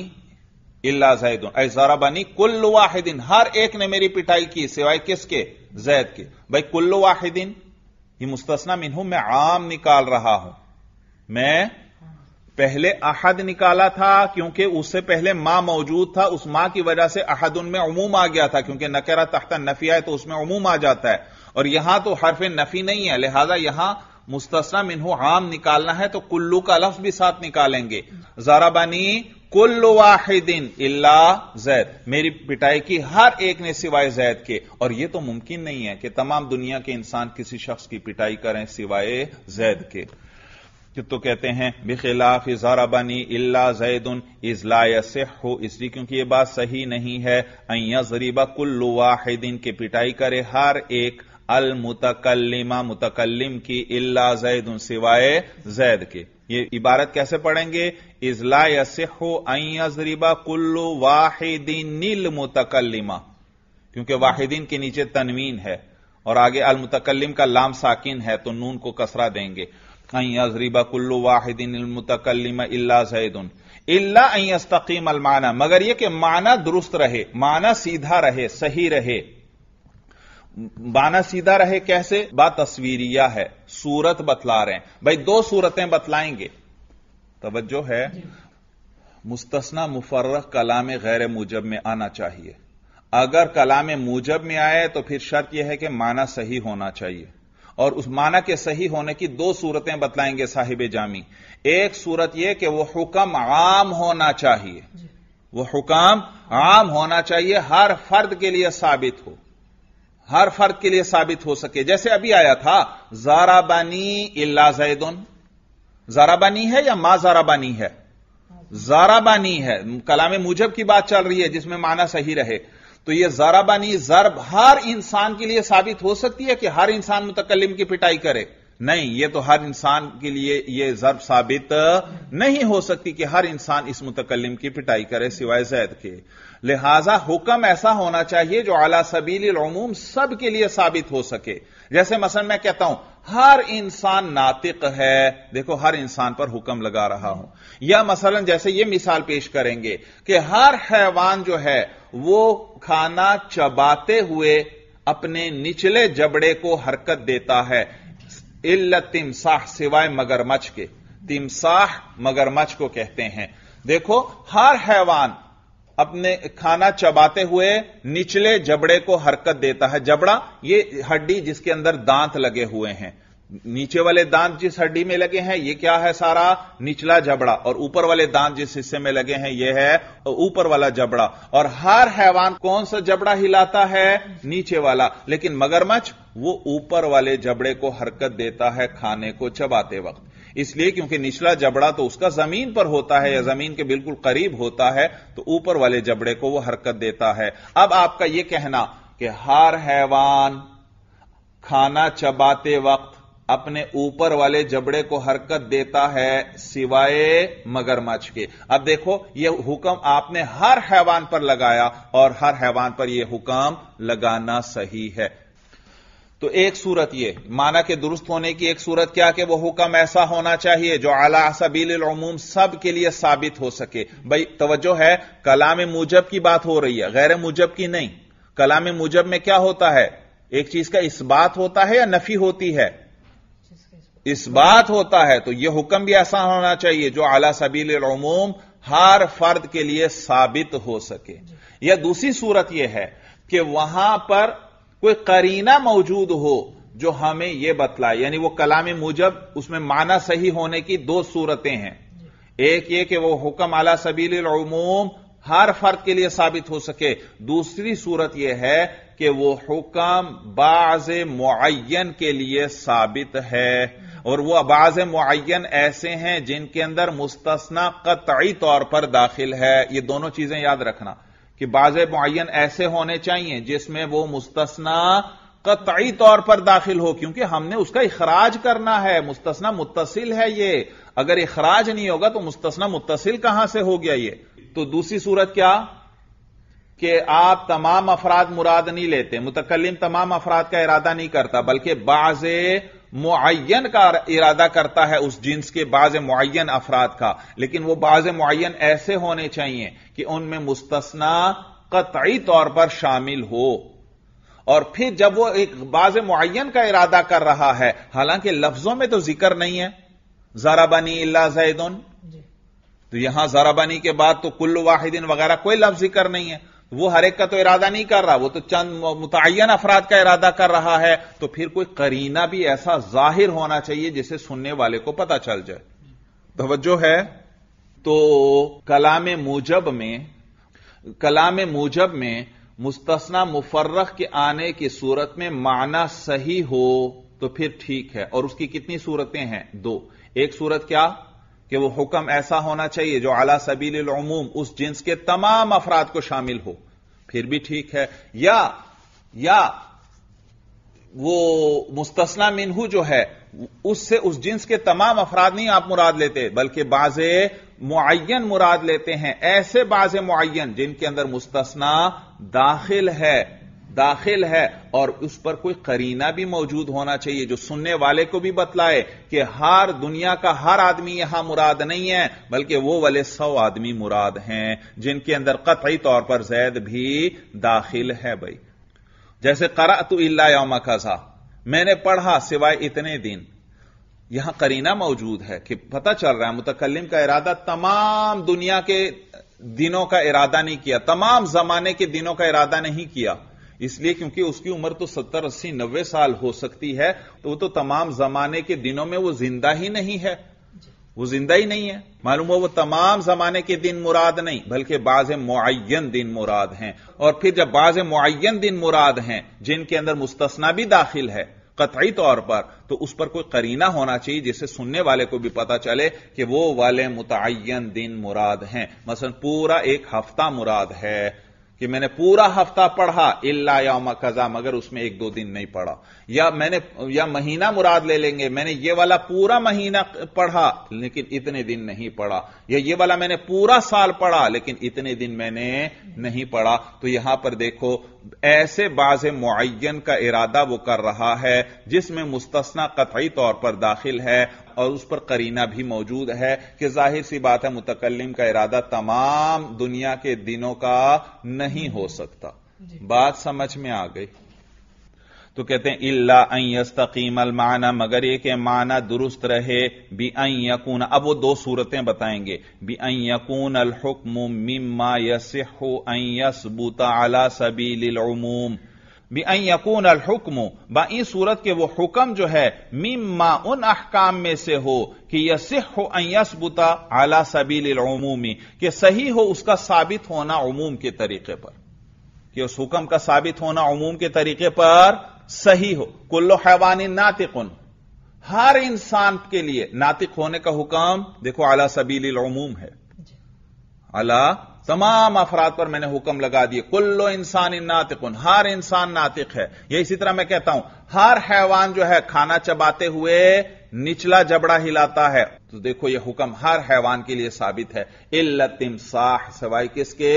इला जैदन अरे बनी कुल वाहिदिन हर एक ने मेरी पिटाई की सिवाय किसके जैद के भाई कुल वाहिदिन ये मुस्तना मिनहू मैं आम निकाल रहा हूं मैं पहले अहद निकाला था क्योंकि उससे पहले मां मौजूद था उस मां की वजह से अहद उनमें उमूम आ गया था क्योंकि नकेरा तख्ता नफिया है तो उसमें अमूम आ जाता है और यहां तो हरफ नफी नहीं है लिहाजा यहां मुस्तना मिनहू आम निकालना है तो कुल्लू का लफ्ज भी साथ निकालेंगे जाराबानी कुल्लु वाहिदिन इल्ला जैद मेरी पिटाई की हर एक ने सिवाय जैद के और यह तो मुमकिन नहीं है कि तमाम दुनिया के इंसान किसी शख्स की पिटाई करें सिवाय जैद के तो कहते हैं बिखिलाफ इजाराबानी इल्ला जैदन इजला हो इसलिए क्योंकि यह बात सही नहीं है जरीबा कुल्लू वाहिदिन के पिटाई करे हर एक अल मुतकल्लिमा मुतकल्लिम की इल्ला जैद सिवाय जैद के ये इबारत कैसे पढ़ेंगे इजला यसो अजरीबा कुल्लु वाहिदीन नील मुतकल्लिमा क्योंकि वाहिदीन के नीचे तनवीन है और आगे अल मुतकल्लिम का लाम साकिन है तो नून को कसरा देंगे अजरीबा कुल्लु वाहिदीन मुतकल्लिमा इल्ला जैदन इल्ला अस्तकीम अलमाना मगर यह कि माना दुरुस्त रहे माना सीधा रहे सही रहे बाना सीधा रहे कैसे बा तस्वीरिया है सूरत बतला रहे हैं भाई दो सूरतें बतलाएंगे तोज्जो है मुस्तना मुफर्रख कलाम गैर मूजब में आना चाहिए अगर कलाम मूजब में आए तो फिर शर्त यह है कि माना सही होना चाहिए और उस माना के सही होने की दो सूरतें बतलाएंगे साहिब जामी एक सूरत यह कि वह हुक्म आम होना चाहिए वह हुक्म आम होना चाहिए हर फर्द के लिए साबित हो हर फर्द के लिए साबित हो सके जैसे अभी आया था जाराबानी इल्ला जैदन जाराबानी है या मा जाराबानी है जाराबानी है कलाम मुजब की बात चल रही है जिसमें माना सही रहे तो यह जाराबानी जरब हर इंसान के लिए साबित हो सकती है कि हर इंसान मुतकलम की पिटाई करे नहीं यह तो हर इंसान के लिए यह जरब साबित नहीं हो सकती कि हर इंसान इस मुतकलम की पिटाई करे सिवाय जैद के लिहाजा हुक्म ऐसा होना चाहिए जो आला सबील उमूम सब के लिए साबित हो सके जैसे मसलन मैं कहता हूं हर इंसान नातिक है देखो हर इंसान पर हुक्म लगा रहा हूं या मसलन जैसे ये मिसाल पेश करेंगे कि हर हैवान जो है वो खाना चबाते हुए अपने निचले जबड़े को हरकत देता है इल्ल तिमसाह सिवाय मगरमच्छ के तिमसाह मगरमच्छ को कहते हैं देखो हर हैवान अपने खाना चबाते हुए निचले जबड़े को हरकत देता है जबड़ा ये हड्डी जिसके अंदर दांत लगे हुए हैं नीचे वाले दांत जिस हड्डी में लगे हैं ये क्या है सारा निचला जबड़ा और ऊपर वाले दांत जिस हिस्से में लगे हैं ये है ऊपर वाला जबड़ा और हर हैवान कौन सा जबड़ा हिलाता है नीचे वाला लेकिन मगरमच्छ वो ऊपर वाले जबड़े को हरकत देता है खाने को चबाते वक्त इसलिए क्योंकि निचला जबड़ा तो उसका जमीन पर होता है या हम्म। जमीन के बिल्कुल करीब होता है तो ऊपर वाले जबड़े को वो हरकत देता है अब आपका यह कहना कि हर हैवान खाना चबाते वक्त अपने ऊपर वाले जबड़े को हरकत देता है सिवाय मगरमच्छ के अब देखो यह हुक्म आपने हर हैवान पर लगाया और हर हैवान पर यह हुक्म लगाना सही है तो एक सूरत यह माना के दुरुस्त होने की एक सूरत क्या कि वह हुक्म ऐसा होना चाहिए जो आला सबीलूम सब के लिए साबित हो सके भाई तवज्जो है कलाम मुजब की बात हो रही है गैर मुजब की नहीं कलाम मुजब में क्या होता है एक चीज का इस्बात होता है या नफी होती है इस्बात होता है तो यह हुक्म भी ऐसा होना चाहिए जो सबील सबीलूम हर फर्द के लिए साबित हो सके या दूसरी सूरत यह है कि वहां पर कोई करीना मौजूद हो जो हमें यह बतलाए यानी वो कलाम मुजब उसमें माना सही होने की दो सूरतें हैं एक ये कि वह हुक्म आला सबील उमूम हर फर्द के लिए साबित हो सके दूसरी सूरत यह है कि वह हुक्म बाज मुन के लिए साबित है और वह बाज मुन ऐसे हैं जिनके अंदर मुस्तना कतई तौर पर दाखिल है ये दोनों चीजें याद रखना कि बाज मुन ऐसे होने चाहिए जिसमें वो मुस्तना कतई तौर पर दाखिल हो क्योंकि हमने उसका इखराज करना है मुस्तना मुतसिल है ये अगर इखराज नहीं होगा तो मुस्तना मुतसिल कहां से हो गया ये तो दूसरी सूरत क्या कि आप तमाम अफराद मुराद नहीं लेते मुतकलम तमाम अफराद का इरादा नहीं करता बल्कि बाज़ मुन का इरादा करता है उस जिन्स के बाज मुन अफराद का लेकिन वह बाज मुन ऐसे होने चाहिए कि उनमें मुस्तना कतई तौर पर शामिल हो और फिर जब वो एक बाज मुन का इरादा कर रहा है हालांकि लफ्जों में तो जिक्र नहीं है जराबानी अल्ला जैदन तो यहां जराबानी के बाद तो कुल्लु वाहिदिन वगैरह कोई लफ्ज जिक्र नहीं है वो हर एक का तो इरादा नहीं कर रहा वो तो चंद मुतन अफराद का इरादा कर रहा है तो फिर कोई करीना भी ऐसा जाहिर होना चाहिए जिसे सुनने वाले को पता चल जाए तो है तो कलाम मूजब में कलाम मूजब में मुस्तना मुफर्रख के आने की सूरत में माना सही हो तो फिर ठीक है और उसकी कितनी सूरतें हैं दो एक सूरत क्या कि वह हुक्म ऐसा होना चाहिए जो आला सबील उमूम उस जिन्स के तमाम अफराद को शामिल हो फिर भी ठीक है या या वो मुस्तना मिनहू जो है उससे उस जिन्स के तमाम अफराद नहीं आप मुराद लेते बल्कि बाजे मुन मुराद लेते हैं ऐसे बाजे मुन जिनके अंदर मुस्तना दाखिल है दाखिल है और उस पर कोई करीना भी मौजूद होना चाहिए जो सुनने वाले को भी बतलाए कि हर दुनिया का हर आदमी यहां मुराद नहीं है बल्कि वो वाले सौ आदमी मुराद हैं जिनके अंदर कतई तौर पर जैद भी दाखिल है भाई जैसे करा तो इला यौम मैंने पढ़ा सिवाय इतने दिन यहां करीना मौजूद है कि पता चल रहा है मुतकलम का इरादा तमाम दुनिया के दिनों का इरादा नहीं किया तमाम जमाने के दिनों का इरादा नहीं किया इसलिए क्योंकि उसकी उम्र तो सत्तर अस्सी नब्बे साल हो सकती है तो वो तो तमाम जमाने के दिनों में वो जिंदा ही नहीं है वो जिंदा ही नहीं है मालूम हो वो तमाम जमाने के दिन मुराद नहीं बल्कि बाज मुन दिन मुराद हैं और फिर जब बाज मुन दिन मुराद हैं जिनके अंदर मुस्तना भी दाखिल है कतई तौर पर तो उस पर कोई करीना होना चाहिए जिसे सुनने वाले को भी पता चले कि वो वाले मुतन दिन मुराद हैं मसलन पूरा एक हफ्ता मुराद है कि मैंने पूरा हफ्ता पढ़ा इल्ला या कजा मगर उसमें एक दो दिन नहीं पढ़ा या मैंने या महीना मुराद ले लेंगे मैंने ये वाला पूरा महीना पढ़ा लेकिन इतने दिन नहीं पढ़ा या ये वाला मैंने पूरा साल पढ़ा लेकिन इतने दिन मैंने नहीं पढ़ा तो यहां पर देखो ऐसे बाज मुन का इरादा वो कर रहा है जिसमें मुस्तना कथई तौर पर दाखिल है और उस पर करीना भी मौजूद है कि जाहिर सी बात है मुतकलम का इरादा तमाम दुनिया के दिनों का नहीं हो सकता बात समझ में आ गई तो कहते हैं इल्ला अयस्तकीम अल माना मगर ये के माना दुरुस्त रहे बी यकून अब वो दो सूरतें बताएंगे बी यकून अल हुक्म मिम्मा यसहु बूता अला सबील उमूम बन यकून अल हुक्म बाई सूरत के वो हुक्म जो है मिम्मा उन अहकाम में से हो कि यह यसिह यसबुता आला सबील अमूमी कि सही हो उसका साबित होना उमूम के तरीके पर कि उस हुक्म का साबित होना उमूम के तरीके पर सही हो कुल्लो हैवानी नातिकुन हर इंसान के लिए नातिक होने का हुक्म देखो आला सबील अमूम है अला तमाम अफराद पर मैंने हुक्म लगा दिए कुल्लो इंसान नातिकुन हर इंसान नातिक है यह इसी तरह मैं कहता हूं हर हैवान जो है खाना चबाते हुए निचला जबड़ा हिलाता है तो देखो यह हुक्म हर हैवान के लिए साबित है इल्लतिम साह सवाई किसके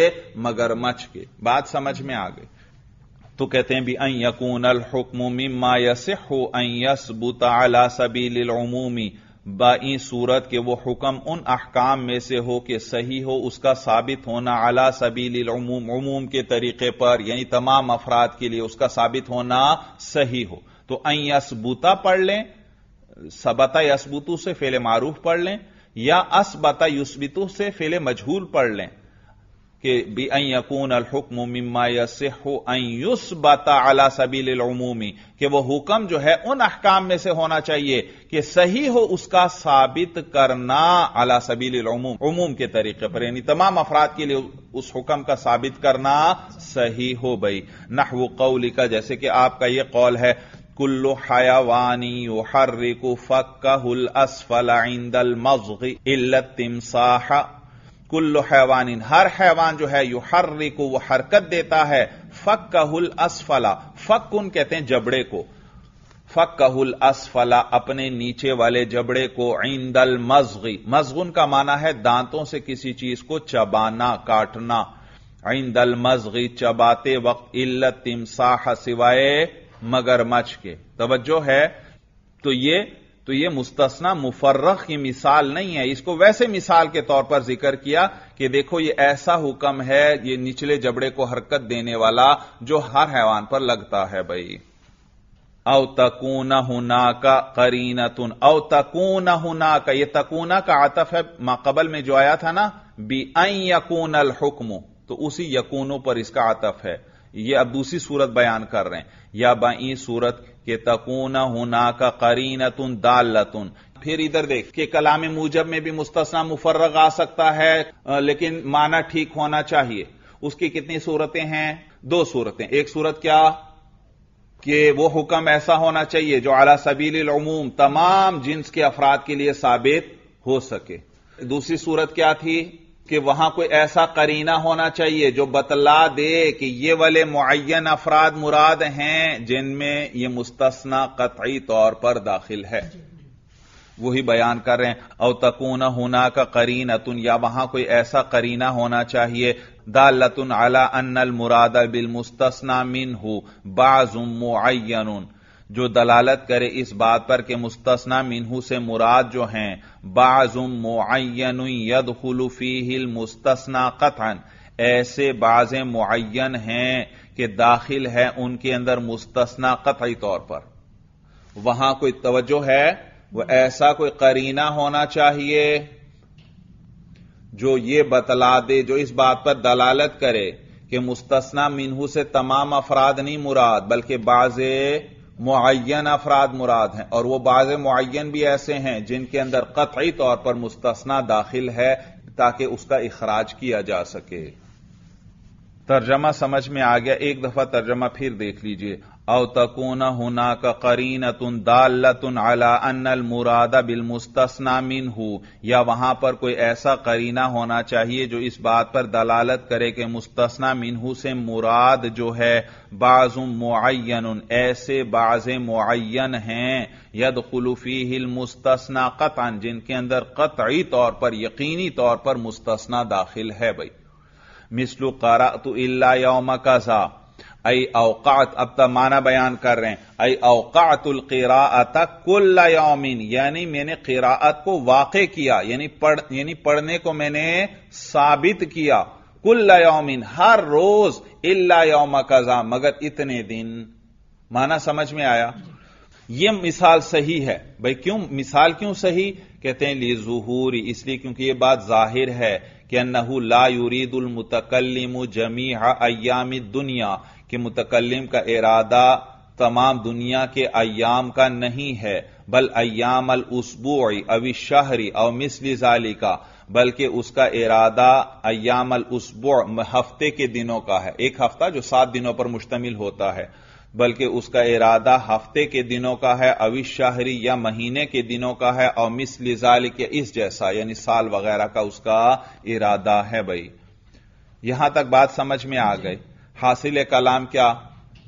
मगरमच्छ के बात समझ में आ गई तो कहते हैं भी अं यकून अल हुक्म मिम्मा यसहु अं यसबुता अला सबील उमूमी बाई सूरत के वो हुक्म उन अहकाम में से हो कि सही हो उसका साबित होना अला सबील उमूम के तरीके पर यानी तमाम अफराद के लिए उसका साबित होना सही हो तो अं असबूता पढ़ लें सबता यसबूतू से फेले मारूफ पढ़ लें या असबता युस्बितु से फेले मजहूल पढ़ लें कि बी अकून अलहुक्म मम्मा बता अला सबील उमूमी कि वह हुक्म जो है उन अहकाम में से होना चाहिए कि सही हो उसका साबित करना अला सबील के तरीके पर यानी तमाम अफराद के लिए उस हुक्म का साबित करना सही हो भाई वो कौली का जैसे कि आपका यह कौल है कुल्लु हयावानी हर्रिकु फक्का असफल इंदल मजगी इल्लत तिमसाह कुल्ल हैवान हर हैवान जो है यू हर को वह हरकत देता है फक कहुल असफला फक उन कहते हैं जबड़े को फक कहुल असफला अपने नीचे वाले जबड़े को ईंदल मजगी मजगुन का माना है दांतों से किसी चीज को चबाना काटना ईंदल मजगी चबाते वक्त इल्लत इमसाह सिवाय मगरमच्छ के तवज्जो है तो ये तो यह मुस्तना मुफर्रख की मिसाल नहीं है इसको वैसे मिसाल के तौर पर जिक्र किया कि देखो यह ऐसा हुक्म है यह निचले जबड़े को हरकत देने वाला जो हर हैवान पर लगता है भाई अव हुना का करीना तुन अव तकून हुना का यह तकूना का आतफ है माकबल में जो आया था ना बी आई यकून अल हुक्म तो उसी यकूनों पर इसका आतफ है यह अब दूसरी सूरत बयान कर रहे हैं या बाई सूरत कि तकून होना का करीन तुन दाल तुन फिर इधर देख के कलाम मूजब में भी मुस्तना मुफर्रग आ सकता है लेकिन माना ठीक होना चाहिए उसकी कितनी सूरतें हैं दो सूरतें एक सूरत क्या कि वो हुक्म ऐसा होना चाहिए जो अला सबीलूम तमाम जिन्स के अफराद के लिए साबित हो सके दूसरी सूरत क्या थी कि वहां कोई ऐसा करीना होना चाहिए जो बतला दे कि ये वाले मुन अफराद मुराद हैं जिनमें यह मुस्तना कतई तौर पर दाखिल है वही बयान कर रहे हैं अव तकून होना का करीन अतुन या वहां कोई ऐसा करीना होना चाहिए दालतुन अला अनल मुरादा बिल मुस्तना मिन हो बाजुम मुन जो दलालत करे इस बात पर कि मुस्तना मिनहू से मुराद जो हैं बाजुम मुन यद हलूफी हिल मुस्तना कथन ऐसे बाजे मुन हैं कि दाखिल है उनके अंदर मुस्तना कथई तौर पर वहां कोई तवज्जो है वह ऐसा कोई करीना होना चाहिए जो ये बतला दे जो इस बात पर दलालत करे कि मुस्तना मिनहू से तमाम अफराद नहीं मुराद बल्कि बाजे मुन अफराद मुराद हैं और वह बाज मुन भी ऐसे हैं जिनके अंदर कतई तौर पर मुस्तना दाखिल है ताकि उसका इखराज किया जा सके तर्जमा समझ में आ गया एक दफा तर्जमा फिर देख लीजिए अव तकून होना का करीन तुन दाल तुन अला अनल मुरादा बिल मुस्तना मिन हो या वहां पर कोई ऐसा करीना होना चाहिए जो इस बात पर दलालत करे कि मुस्तना मिनहू से मुराद जो है बाजुम मुन ऐसे बाज मुन हैं यद खलूफी हिल मुस्तना कतान जिनके अंदर कतई तौर पर यकीनी तौर पर मुस्तना दाखिल है भाई मिसलू कारा तो यौम कसा अई अवकात अब तक तो माना बयान कर रहे हैं अई औकातुल किरात कुल्ला यौमिन यानी मैंने किरात को वाक़ किया यानी पढ़ यानी पढ़ने को मैंने साबित किया कुल्ला यौमिन हर रोज इल्ला यौम कजा मगर इतने दिन माना समझ में आया यह मिसाल सही है भाई क्यों मिसाल क्यों सही कहते हैं ली जहूरी इसलिए क्योंकि यह बात जाहिर है कि नहू ला युरीदुल मुतकलिम जमी अयामी दुनिया कि मुतकलम का इरादा तमाम दुनिया के अयाम का नहीं है बल अयाम अल उसबूई अवि शहरी और मिसली जाली का बल्कि उसका इरादा अयाम अल उसबू हफ्ते के दिनों का है एक हफ्ता जो सात दिनों पर मुश्तमिल होता है बल्कि उसका इरादा हफ्ते के दिनों का है अविश या महीने के दिनों का है और मिस जाली के इस जैसा यानी साल वगैरह का उसका इरादा है भाई यहां तक बात समझ में आ गई हासिल कलाम क्या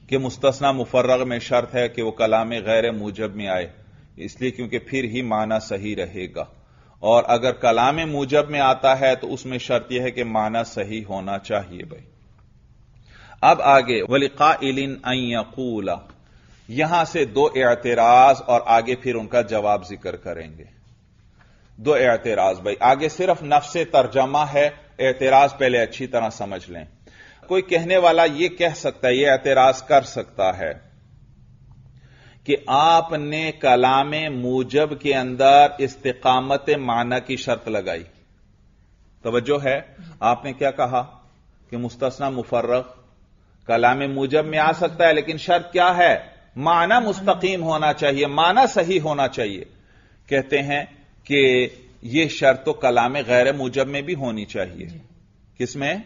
कि मुस्तना मुफर्रग में शर्त है कि वह कलाम गैर मूजब में आए इसलिए क्योंकि फिर ही माना सही रहेगा और अगर कलाम मूजब में आता है तो उसमें शर्त यह है कि माना सही होना चाहिए भाई अब आगे वलिका इलिन अयकूला यहां से दो एतराज और आगे फिर उनका जवाब जिक्र करेंगे दो एतराज भाई आगे सिर्फ नफ्स तर्जमा है एतराज पहले अच्छी तरह समझ लें कोई कहने वाला यह कह सकता है यह एतराज कर सकता है कि आपने कलाम मूजब के अंदर इस्तकामत माना की शर्त लगाई तवज्जो है आपने क्या कहा कि मुस्तना मुफर्रक कलाम मूजब में आ सकता है लेकिन शर्त क्या है माना मुस्तकीम होना चाहिए माना सही होना चाहिए कहते हैं कि यह शर्त तो कलाम गैर मूजब में भी होनी चाहिए किसमें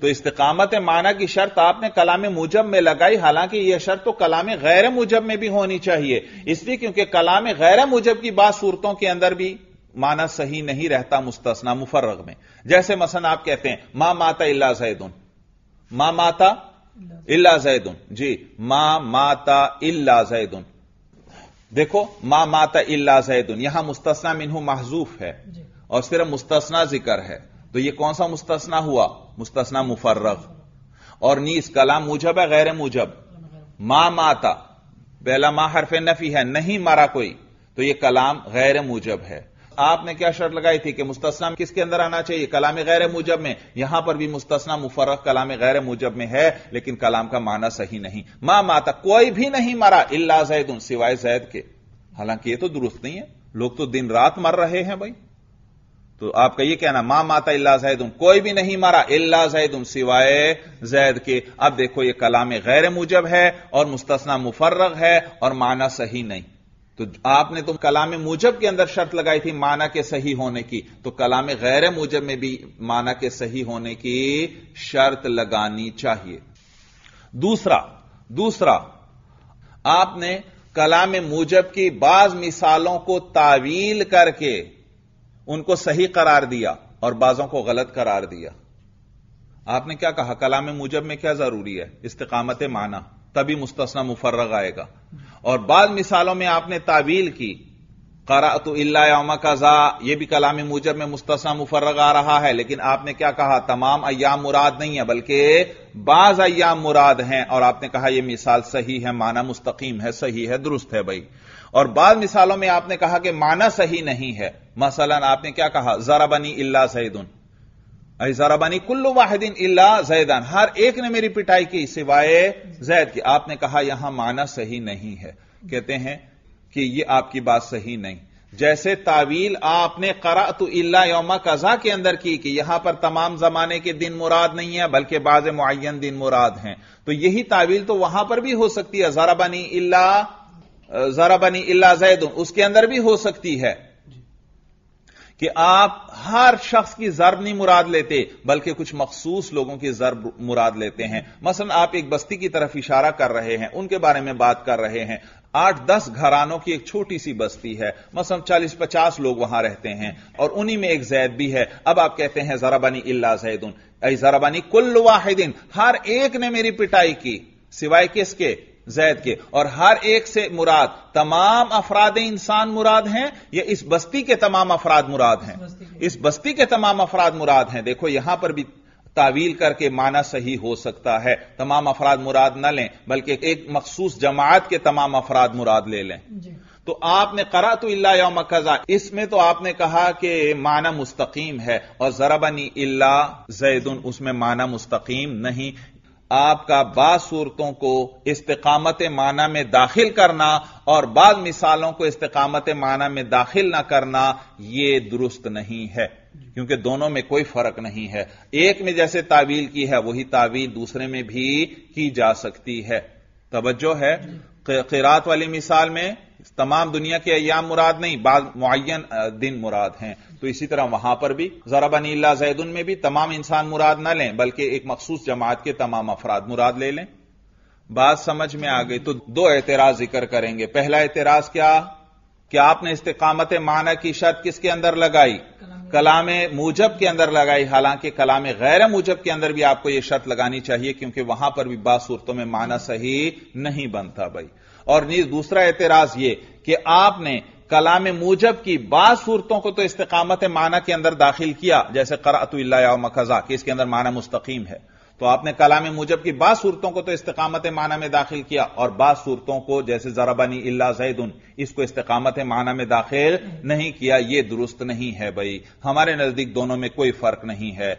तो इस्तकामत माना की शर्त आपने कलाम मुजब में लगाई हालांकि यह शर्त तो कलाम गैर मुजब में भी होनी चाहिए इसलिए क्योंकि कलाम गैर मुजब की बात सूरतों के अंदर भी माना सही नहीं रहता मुस्तना मुफर्रग में जैसे मसन आप कहते हैं मां माता इल्ला जैदुन मां माता इल्ला जैदुन जी मां माता इल्ला जैदुन देखो मां माता इल्ला जैदुन यहां मुस्तना मिनहू महजूफ है और सिर्फ मुस्तना जिक्र है तो यह कौन सा मुस्तना हुआ मुस्तना मुफर्रग और नीस कलाम मुजब है गैर मुजब मा माता पहला मा हरफ नफी है नहीं मारा कोई तो यह कलाम गैर मुजब है आपने क्या शर्त लगाई थी कि मुस्तना किसके अंदर आना चाहिए कलाम गैर मूजब में यहां पर भी मुस्तना मुफरक कलाम गैर मूजब में है लेकिन कलाम का माना सही नहीं मां माता कोई भी नहीं मरा इला जैद सिवाय जैद के हालांकि यह तो दुरुस्त नहीं है लोग तो दिन रात मर रहे हैं भाई तो आपका यह कहना मां माता इल्ला हूं कोई भी नहीं मारा इल्ला हूं सिवाय जैद के अब देखो यह कलाम गैर मुजब है और मुस्तना मुफर्रग है और माना सही नहीं तो आपने तो कलाम मूजब के अंदर शर्त लगाई थी माना के सही होने की तो कलाम गैर मूजब में भी माना के सही होने की शर्त लगानी चाहिए दूसरा दूसरा आपने कलाम मूजब की बाज मिसालों को तावील करके उनको सही करार दिया और बाजों को गलत करार दिया आपने क्या कहा कलाम मुजब में क्या जरूरी है इस्तकामत माना तभी मुस्तना मुफर्रग आएगा और बाद मिसालों में आपने तावील की करा तो का कजा यह भी कलाम मुजब में मुस्तना मुफर्रग आ रहा है लेकिन आपने क्या कहा तमाम अयाम मुराद नहीं है बल्कि बाज अयाम मुराद हैं और आपने कहा यह मिसाल सही है माना मुस्तकीम है सही है दुरुस्त है भाई और बाद मिसालों में आपने कहा कि माना सही नहीं है मसलन आपने क्या कहा जराबनी इल्ला सईदुन बनी कुल्लू वाहिदीन इल्ला जैदान हर एक ने मेरी पिटाई की सिवाय जैद की आपने कहा यहां माना सही नहीं है कहते हैं कि यह आपकी बात सही नहीं जैसे तावील आपने करा तो इल्ला योमा कजा के अंदर की कि यहां पर तमाम जमाने के दिन मुराद नहीं है बल्कि बाज मुन दिन मुराद हैं तो यही तावील तो वहां पर भी हो सकती है जराबानी इल्ला जराबनी इला जैद उसके अंदर भी हो सकती है कि आप हर शख्स की जरब नहीं मुराद लेते बल्कि कुछ मखसूस लोगों की जरब मुराद लेते हैं मसलन आप एक बस्ती की तरफ इशारा कर रहे हैं उनके बारे में बात कर रहे हैं आठ दस घरानों की एक छोटी सी बस्ती है मसलन चालीस पचास लोग वहां रहते हैं और उन्हीं में एक जैद भी है अब आप कहते हैं जराबानी इला जैदुन अई जराबानी कुल हर एक ने मेरी पिटाई की सिवाय किसके जैद के और हर एक से मुराद तमाम अफराद इंसान मुराद हैं या इस बस्ती के तमाम अफराद मुराद हैं इस बस्ती के तमाम अफराद मुराद हैं देखो यहां पर भी तावील करके माना सही हो सकता है तमाम अफराद मुराद न लें बल्कि एक मखसूस जमात के तमाम अफराद मुराद ले लें तो आपने करा तो इल्ला यौम कजा इसमें तो आपने कहा कि माना मुस्तकीम है और बनी इल्ला जैदुन उसमें माना मुस्तकीम नहीं आपका बाद सूरतों को इस्तकामत माना में दाखिल करना और बाद मिसालों को इस्तकामत माना में दाखिल ना करना यह दुरुस्त नहीं है क्योंकि दोनों में कोई फर्क नहीं है एक में जैसे तावील की है वही तावील दूसरे में भी की जा सकती है तवज्जो है किरात वाली मिसाल में तमाम दुनिया के अयाम मुराद नहीं बाद मुन दिन मुराद हैं तो इसी तरह वहां पर भी जरा जराबनीला जैदुन में भी तमाम इंसान मुराद ना लें बल्कि एक मखसूस जमात के तमाम अफराद मुराद ले लें बात समझ में आ गई तो दो एतराज जिक्र करेंगे पहला एतराज क्या कि आपने इस्तकामत माना की शर्त किसके अंदर लगाई कलाम मूजब के अंदर लगाई हालांकि कलाम गैर मूजब के अंदर भी आपको यह शर्त लगानी चाहिए क्योंकि वहां पर भी बात सूरतों में माना सही नहीं बनता भाई और दूसरा एतराज ये कि आपने कलाम मूजब की बाद सूरतों को तो इस्तकामत माना के अंदर दाखिल किया जैसे मखजा कि इसके अंदर माना मुस्तकीम है तो आपने कलाम मूजब की बाद सूरतों को तो इस्तकामत माना में दाखिल किया और बाद सूरतों को जैसे जराबानी जैद जैदन इसको इस्तकामत माना में दाखिल नहीं किया यह दुरुस्त नहीं है भाई हमारे नजदीक दोनों में कोई फर्क नहीं है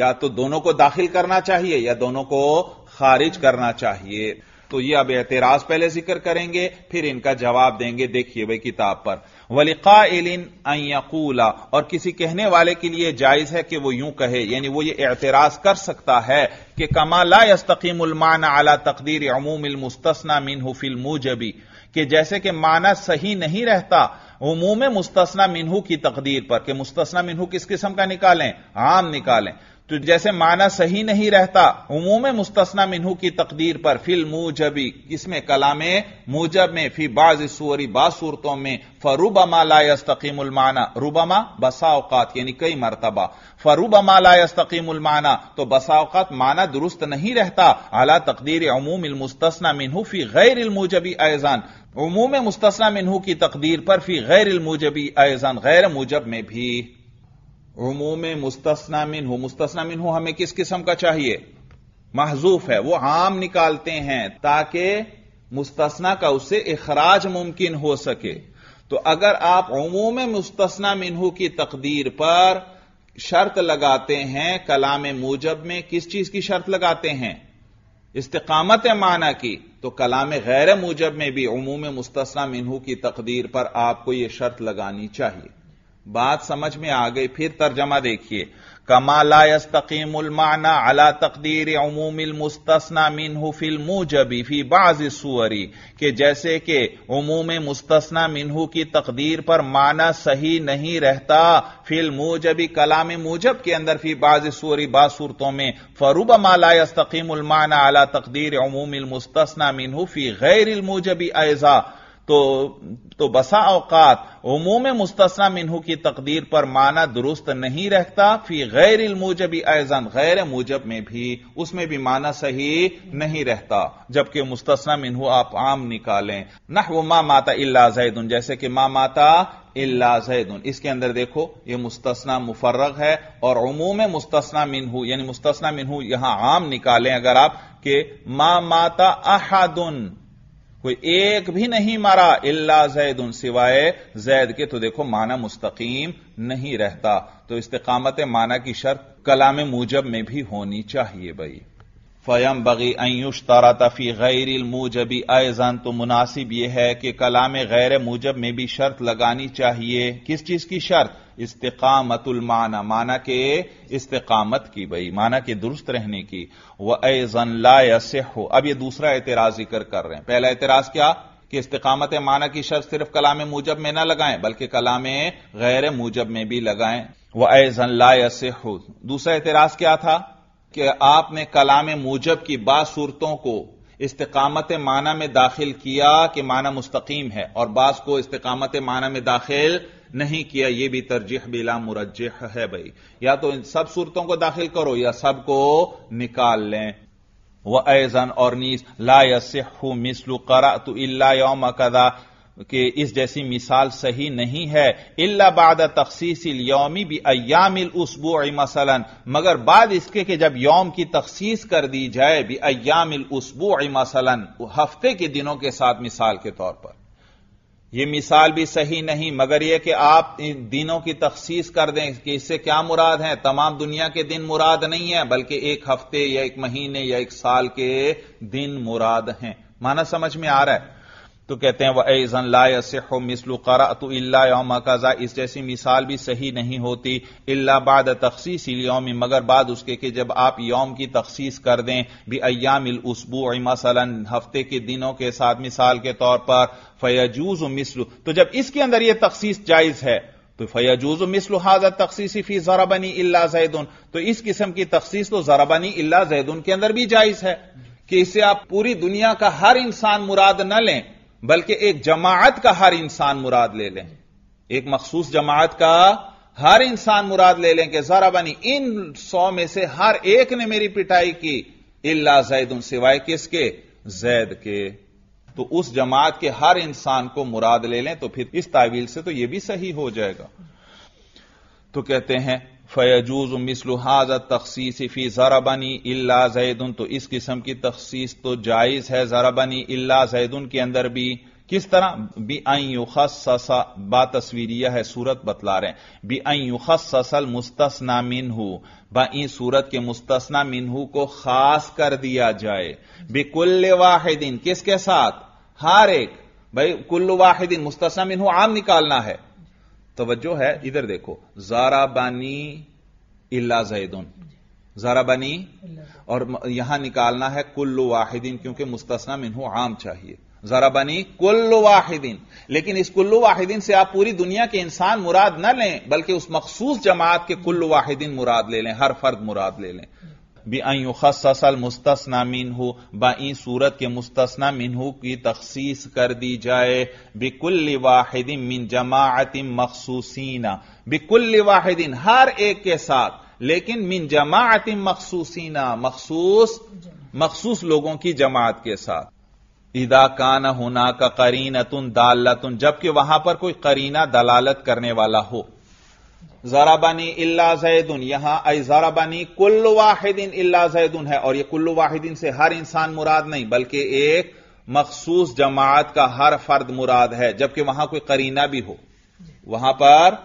या तो दोनों को दाखिल करना चाहिए या दोनों को खारिज करना चाहिए तो ये अब एतराज पहले जिक्र करेंगे फिर इनका जवाब देंगे देखिए भाई किताब पर वलिका और किसी कहने वाले के लिए जायज है कि वो यूं कहे यानी वो ये एतराज कर सकता है कि कमाला यस्तकीमान आला तकदीर अमूमिल मुस्तना मिन हुफिल मुजबी कि जैसे कि माना सही नहीं रहता उमूम मुस्तना मिनहू की तकदीर पर कि मुस्तना मिनहू किस किस्म का निकालें आम निकालें तो जैसे माना सही नहीं रहता उमूम मुस्तना मिनहू की तकदीर पर फिल मूजबी इसमें कला में मूजब में फी बाज सूरी बाज सूरतों में फरूबमा लायस्तकीमाना रूबमा बसाओकात यानी कई मरतबा फरूबमा लायस्तकीमाना तो बसाओकात माना दुरुस्त नहीं रहता अला तकदीर अमूम मुस्तना मिनहू फी गैर मूजबी ऐजान उमूम मुस्तना मिनहू की तकदीर पर फी गैर मूजबी ऐजान गैर मूजब में भी उमूम मुस्तना मिन हो मुस्तना मिन हो हमें किस किस्म का चाहिए महजूफ है वो आम निकालते हैं ताकि मुस्तना का उससे अखराज मुमकिन हो सके तो अगर आप उमूम मुस्तना मिनहू की तकदीर पर शर्त लगाते हैं कलाम मूजब में किस चीज की शर्त लगाते हैं इस्तकामत माना की तो कलाम गैर मूजब में भी उमूम मुस्तना मिनहू की तकदीर पर आपको यह शर्त लगानी चाहिए बात समझ में आ गई फिर तर्जमा देखिए कमाला यस्तकीम उलमाना अला तकदीर अमूमिल मुस्तना मिन हुफिल मुजबी फी बाज सुअरी के जैसे कि उमूम मुस्तना मिनहू की तकदीर पर माना सही नहीं रहता फिल मुजबी कलाम मूजब के अंदर फी बाज सुअरी बासूरतों में फरूब माला यस्तकीम उलमाना अला तकदीर अमूमिल मुस्तना मिनहू फी गैर मुजबी ऐजा तो तो बसा अवकात उमूम मुस्तना मिनहू की तकदीर पर माना दुरुस्त नहीं रहता फी गैर इलमूजबी ऐजन गैर मूजब में भी उसमें भी माना सही नहीं रहता जबकि मुस्तना मिनहू आप आम निकालें नह वो माँ माता इल्ला जैदन जैसे कि मा माता इल्ला जैदन इसके अंदर देखो यह मुस्तना मुफर्रग है और उमूम मुस्तना मिनहू यानी मुस्तना मिनहू यहां आम निकालें अगर आप कि माँ माता अहादुन कोई एक भी नहीं मारा इल्ला जैद उन सिवाय जैद के तो देखो माना मुस्तकीम नहीं रहता तो इस्तकामत माना की शर्त कलाम मूजब में भी होनी चाहिए भाई फयम बगी अयुश तारा तफी गैर मूजबी अजान तो मुनासिब यह है कि कलाम गैर मूजब में भी शर्त लगानी चाहिए किस चीज की शर्त इस्तकामतुल माना माना के इस्तकामत की भाई माना के दुरुस्त रहने की वह एजन हो अब यह दूसरा एतराज जिक्र कर रहे हैं पहला एतराज क्या कि इस्तकामत माना की शर्त सिर्फ कलाम मूजब में ना लगाएं बल्कि कलाम गैर मूजब में भी लगाएं वह से हो दूसरा एतराज क्या था कि आपने कलाम मूजब की बाद सूरतों को इस्तकामत माना में दाखिल किया कि माना मुस्तकीम है और बास को इस्तकामत माना में दाखिल नहीं किया यह भी तरजीह बिला मुरजह है भाई या तो इन सब सूरतों को दाखिल करो या सबको निकाल लें वह ऐजन और नीस ला यसु मिसलू करा तो इला योम कदा कि इस जैसी मिसाल सही नहीं है इल्ला बाद तखसीसिल योमी भी अयामिल उसबू मसलन मगर बाद इसके कि जब यौम की तखसीस कर दी जाए भी अयामिल उसबू मसलन हफ्ते के दिनों के साथ मिसाल के तौर पर यह मिसाल भी सही नहीं मगर यह कि आप इन दिनों की तखसीस कर दें कि इससे क्या मुराद है तमाम दुनिया के दिन मुराद नहीं है बल्कि एक हफ्ते या एक महीने या एक साल के दिन मुराद हैं माना समझ में आ रहा है तो कहते हैं वह ला लासो मिसलु करातु यौम कज़ा इस जैसी मिसाल भी सही नहीं होती इल्ला बाद तखसीस यौम मगर बाद उसके कि जब आप यौम की तखसीस कर दें भी अयामिल उसबू मसलन हफ्ते के दिनों के साथ मिसाल के तौर पर फयजूज मिसलु तो जब इसके अंदर यह तखसीस जायज है तो फयाजूज मिसल हाजा तखसीसी फी जराबनी इला जैदन तो इस किस्म की तखसीस तो जराबनी अल्ला जैदन के अंदर भी जायज है कि इससे आप पूरी दुनिया का हर इंसान मुराद न लें बल्कि एक जमात का हर इंसान मुराद ले लें एक मखसूस जमात का हर इंसान मुराद ले लें कि जरा बनी इन सौ में से हर एक ने मेरी पिटाई की इल्ला जैद उन सिवाय किसके जैद के तो उस जमात के हर इंसान को मुराद ले लें तो फिर इस तावील से तो यह भी सही हो जाएगा तो कहते हैं फयजूज मिसल हाजा तखसीस फी बनी इला जैदन तो इस किस्म की तखसीस तो जायज है जरा बनी इला जैदन के अंदर भी किस तरह बी आई खसा बा तस्वीरिया है सूरत बतला रहे हैं बी आई खसल मुस्तना मिनहू बाई सूरत के मुस्तना मिनहू को खास कर दिया जाए कुल्ले वाहिदीन किसके साथ हर एक भाई कुल्ल वाहिदीन मुस्तना मिनहू आम निकालना है तोज्जो है इधर देखो जाराबानी इल्ला जैदुन जाराबानी और यहां निकालना है कुल वाहिदीन क्योंकि मुस्तना मिनहू आम चाहिए जराबानी कुल्लु वाहिदीन लेकिन इस कुल्लु वाहिदीन से आप पूरी दुनिया के इंसान मुराद न लें बल्कि उस मखसूस जमात के कुल्लु वाहिदीन मुराद ले लें हर फर्द मुराद ले लें बन खसल मुस्तना मिनहू बाई सूरत के मुस्तना मिनहू की तखसीस कर दी जाए बिकुल्ल वाहिदिन मिन जमातिम मखसूसीना बिकुल वाहिदिन हर एक के साथ लेकिन मिन जमातिम मखसूसीना मखसूस मखसूस लोगों की जमात के साथ इदा कान होना का करीनतुन दालतुन जबकि वहां पर कोई करीना दलालत करने वाला हो जराबानी इल्ला जैदुन यहां आई जराबानी कुल वाहिदिन इल्ला जैदुन है और यह कुल वाहिदिन से हर इंसान मुराद नहीं बल्कि एक मखसूस जमात का हर फर्द मुराद है जबकि वहां कोई करीना भी हो वहां पर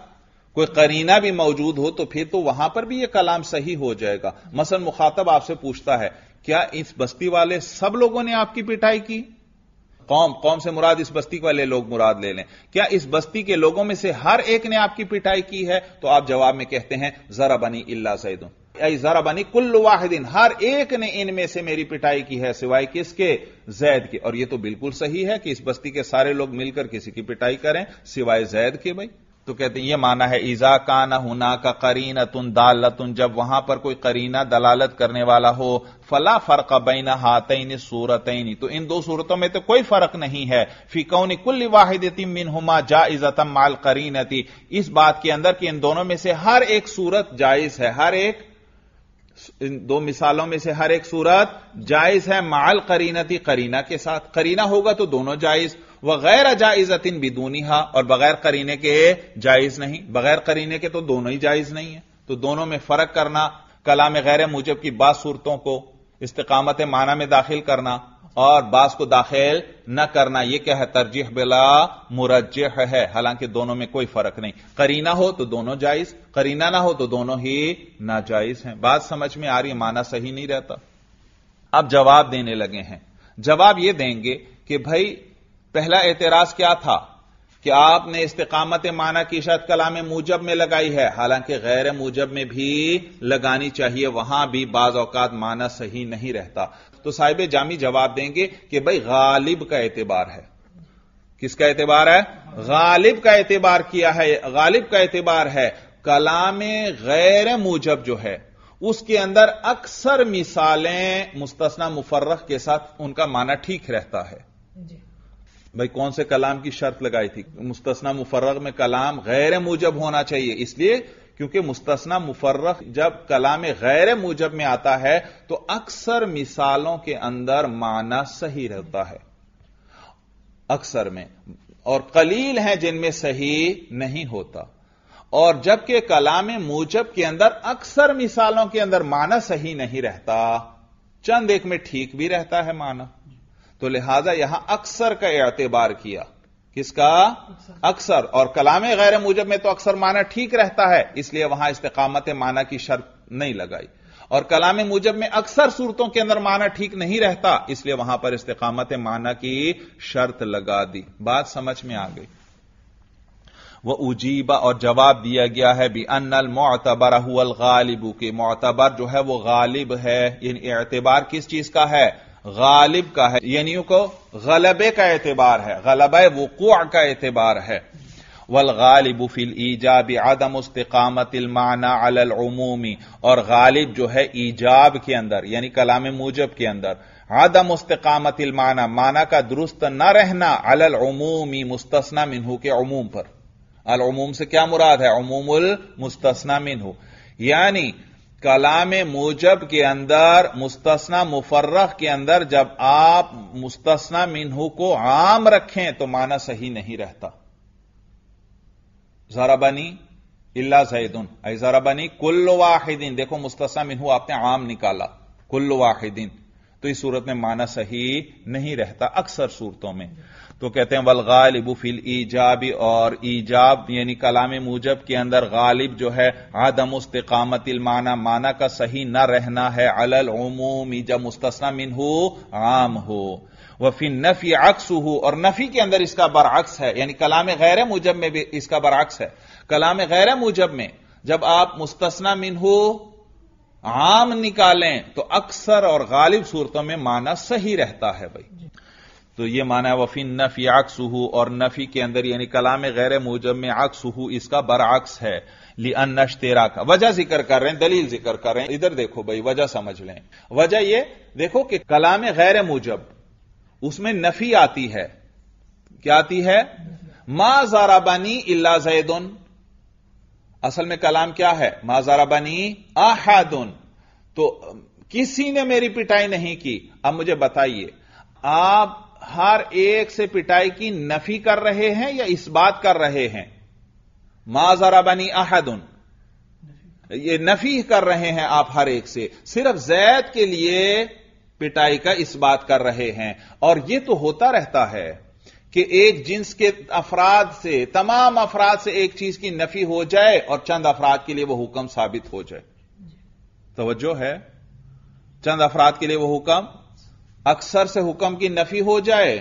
कोई करीना भी मौजूद हो तो फिर तो वहां पर भी यह कलाम सही हो जाएगा मसल मुखातब आपसे पूछता है क्या इस बस्ती वाले सब लोगों ने आपकी पिटाई की कौम कौम से मुराद इस बस्ती वाले लोग मुराद ले लें क्या इस बस्ती के लोगों में से हर एक ने आपकी पिटाई की है तो आप जवाब में कहते हैं जरा बनी इल्ला सैदुन जरा बनी कुल वाहिदिन हर एक ने इनमें से मेरी पिटाई की है सिवाय किसके जैद के और यह तो बिल्कुल सही है कि इस बस्ती के सारे लोग मिलकर किसी की पिटाई करें सिवाय जैद के भाई तो कहते हैं ये माना है ईजा ना हुना का करीना तुन दालतुन जब वहां पर कोई करीना दलालत करने वाला हो फला फर्क बैन हातईन सूरतईन तो इन दो सूरतों में तो कोई फर्क नहीं है फिकौन कुल वाहिदतिम मिन हुमा इजतम माल करीनती इस बात के अंदर कि इन दोनों में से हर एक सूरत जायज है हर एक इन दो मिसालों में से हर एक सूरत जायज है माल करीनती करीना के साथ करीना होगा तो दोनों जायज वह गैर जायजतिन बिदूनिहा और बगैर करीने के जायज नहीं बगैर करीने के तो दोनों ही जायज नहीं है तो दोनों में फर्क करना कलाम गैर मूजब की बास सूरतों को इस्तकामत माना में दाखिल करना और बास को दाखिल न करना यह क्या है तरजीह बिला मुरजह है हालांकि दोनों में कोई फर्क नहीं करीना हो तो दोनों जायज करीना ना हो तो दोनों ही नाजायज हैं बात समझ में आ रही है माना सही नहीं रहता अब जवाब देने लगे हैं जवाब यह देंगे कि भाई पहला एतराज क्या था कि आपने इस्तकामत माना की शायद कलाम मूजब में लगाई है हालांकि गैर मूजब में भी लगानी चाहिए वहां भी बाज औकात माना सही नहीं रहता तो साहिब जामी जवाब देंगे कि भाई गालिब का एतबार है किसका एतबार है गालिब का एतबार किया है गालिब का एतबार है कलाम गैर मूजब जो है उसके अंदर अक्सर मिसालें मुस्तना मुफर्रख के साथ उनका माना ठीक रहता है जी। भाई कौन से कलाम की शर्त लगाई थी मुस्तना मुफर्रक में कलाम गैर मूजब होना चाहिए इसलिए क्योंकि मुस्तना मुफर्रक जब कलाम गैर मूजब में आता है तो अक्सर मिसालों के अंदर माना सही रहता है अक्सर में और कलील हैं जिनमें सही नहीं होता और जबकि कलाम मूजब के अंदर अक्सर मिसालों के अंदर माना सही नहीं रहता चंद एक में ठीक भी रहता है माना तो लिहाजा यहां अक्सर का एतबार किया किसका अक्सर और कलाम गैर मूजब में तो अक्सर माना ठीक रहता है इसलिए वहां इस्तकामत माना की शर्त नहीं लगाई और कलाम मूजब में अक्सर सूरतों के अंदर माना ठीक नहीं रहता इसलिए वहां पर इस्तकामत माना की शर्त लगा दी बात समझ में आ गई वह उजीबा और जवाब दिया गया है बी अनल मोतबर हुल गालिबू के मोतबर जो है वह गालिब है यानी एतबार किस चीज का है गालिब का है यानियों को गलबे का एतबार है गलबा वकूع का एतबार है वल गालिब फिल ईजाब आदम इस्तकामतिल माना अलमूमी और गालिब जो है ईजाब के अंदर यानी कलाम मूजब के अंदर आदम इस्तकामतिल माना माना का दुरुस्त न रहना अलमूमी मुस्तना मिनहू के अमूम पर अलमूम से क्या मुराद है अमूमुल मुस्तना मिनहू यानी कलाम मूजब के अंदर मुस्तना मुफर्रह के अंदर जब आप मुस्तना मीनू को आम रखें तो माना सही नहीं रहता जराबनी इल्ला जैदन अ कुल्लु कुल्ल वाहिदीन देखो मुस्तना मिनहू आपने आम निकाला कुल्लु वाहिदीन तो इस सूरत में माना सही नहीं रहता अक्सर सूरतों में तो कहते हैं वल गालिब फिल ईजाब और ईजाब यानी कलाम मूजब के अंदर गालिब जो है आदम उस्तकामतिल माना माना का सही न रहना है अलल उमूमी जब मुस्तना मिन हो आम हो वफी नफी अक्स हो और नफी के अंदर इसका बरअक्स है यानी कलाम गैर मूजब में भी इसका बरअक्स है कलाम गैर मूजब में जब आप मुस्तना मिन हो आम निकालें तो अक्सर और गालिब सूरतों में माना सही रहता है भाई तो ये माना है वफी नफी आक्सू और नफी के अंदर यानी कलाम गैर मूजब में आक्सू इसका बरअक्स है ली अन्नश तेरा का वजह जिक्र कर रहे हैं दलील जिक्र कर रहे हैं इधर देखो भाई वजह समझ लें वजह यह देखो कि कलाम गैर मूजब उसमें नफी आती है क्या आती है मा जाराबानी इला जैदन असल में कलाम क्या है मा जाराबानी आहादुन तो किसी ने मेरी पिटाई नहीं की अब मुझे बताइए आप हर एक से पिटाई की नफी कर रहे हैं या इस बात कर रहे हैं माजरा बनी अहदन ये नफी कर रहे हैं आप हर एक से सिर्फ जैद के लिए पिटाई का इस बात कर रहे हैं और यह तो होता रहता है कि एक जिन्स के अफराद से तमाम अफराद से एक चीज की नफी हो जाए और चंद अफराद के लिए वह हुक्म साबित हो जाए तोज्जो है चंद अफराद के लिए वह हुक्म अक्सर से हुक्म की नफी हो जाए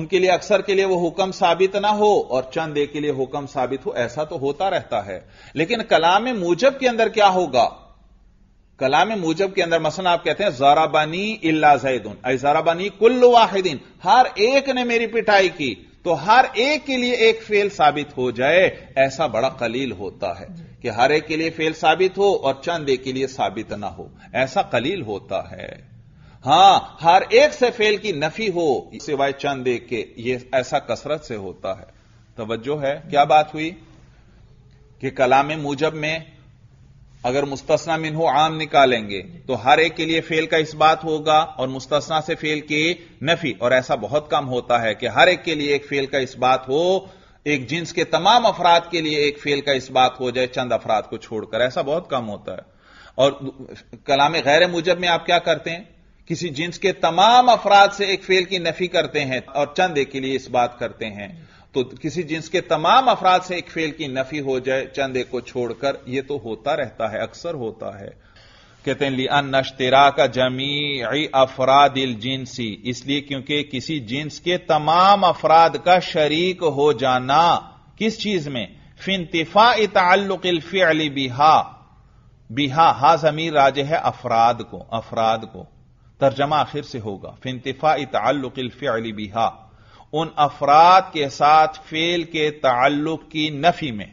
उनके लिए अक्सर के लिए वो हुक्म साबित ना हो और चंद एक के लिए हुक्म साबित हो ऐसा तो होता रहता है लेकिन कलाम मूजब के अंदर क्या होगा कलाम मूजब के अंदर मसला आप कहते हैं जाराबानी इल्ला जैदुन जारा बानी कुल्लु वाहिदीन हर एक ने मेरी पिटाई की तो हर एक के लिए एक फेल साबित हो जाए ऐसा बड़ा कलील होता है कि हर एक के लिए फेल साबित हो और चंद एक के लिए साबित ना हो ऐसा कलील होता है हां हर एक से फेल की नफी हो सिवाय चंद एक के ये ऐसा कसरत से होता है तवज्जो है क्या बात हुई कि कलाम मूजब में अगर मुस्तना मिन हो आम निकालेंगे तो हर एक के लिए फेल का इस बात होगा और मुस्तना से फेल की नफी और ऐसा बहुत कम होता है कि हर एक के लिए एक फेल का इस बात हो एक जिन्स के तमाम अफराद के लिए एक फेल का इस बात हो जाए चंद अफराद को छोड़कर ऐसा बहुत कम होता है और कलाम गैर मुजब में आप क्या करते हैं किसी जिन्स के तमाम अफराद से एक फेल की नफी करते हैं और चंद एक के लिए इस बात करते हैं तो किसी जिन्स के तमाम अफराद से एक फेल की नफी हो जाए चंद एक को छोड़कर यह तो होता रहता है अक्सर होता है कहते हैं लिया नश्तरा का जमी अफराद इल जिनसी इसलिए क्योंकि किसी जिन्स के तमाम अफराद का शरीक हो जाना किस चीज में फिनतफा अली बिहा बिहा हा जमीर राज है अफराद को अफराद को तर्जमा आखिर से होगा फिनतफा तल्लुकफ़ल बिहा उन अफराद के साथ फेल के ताल्लुक की नफी में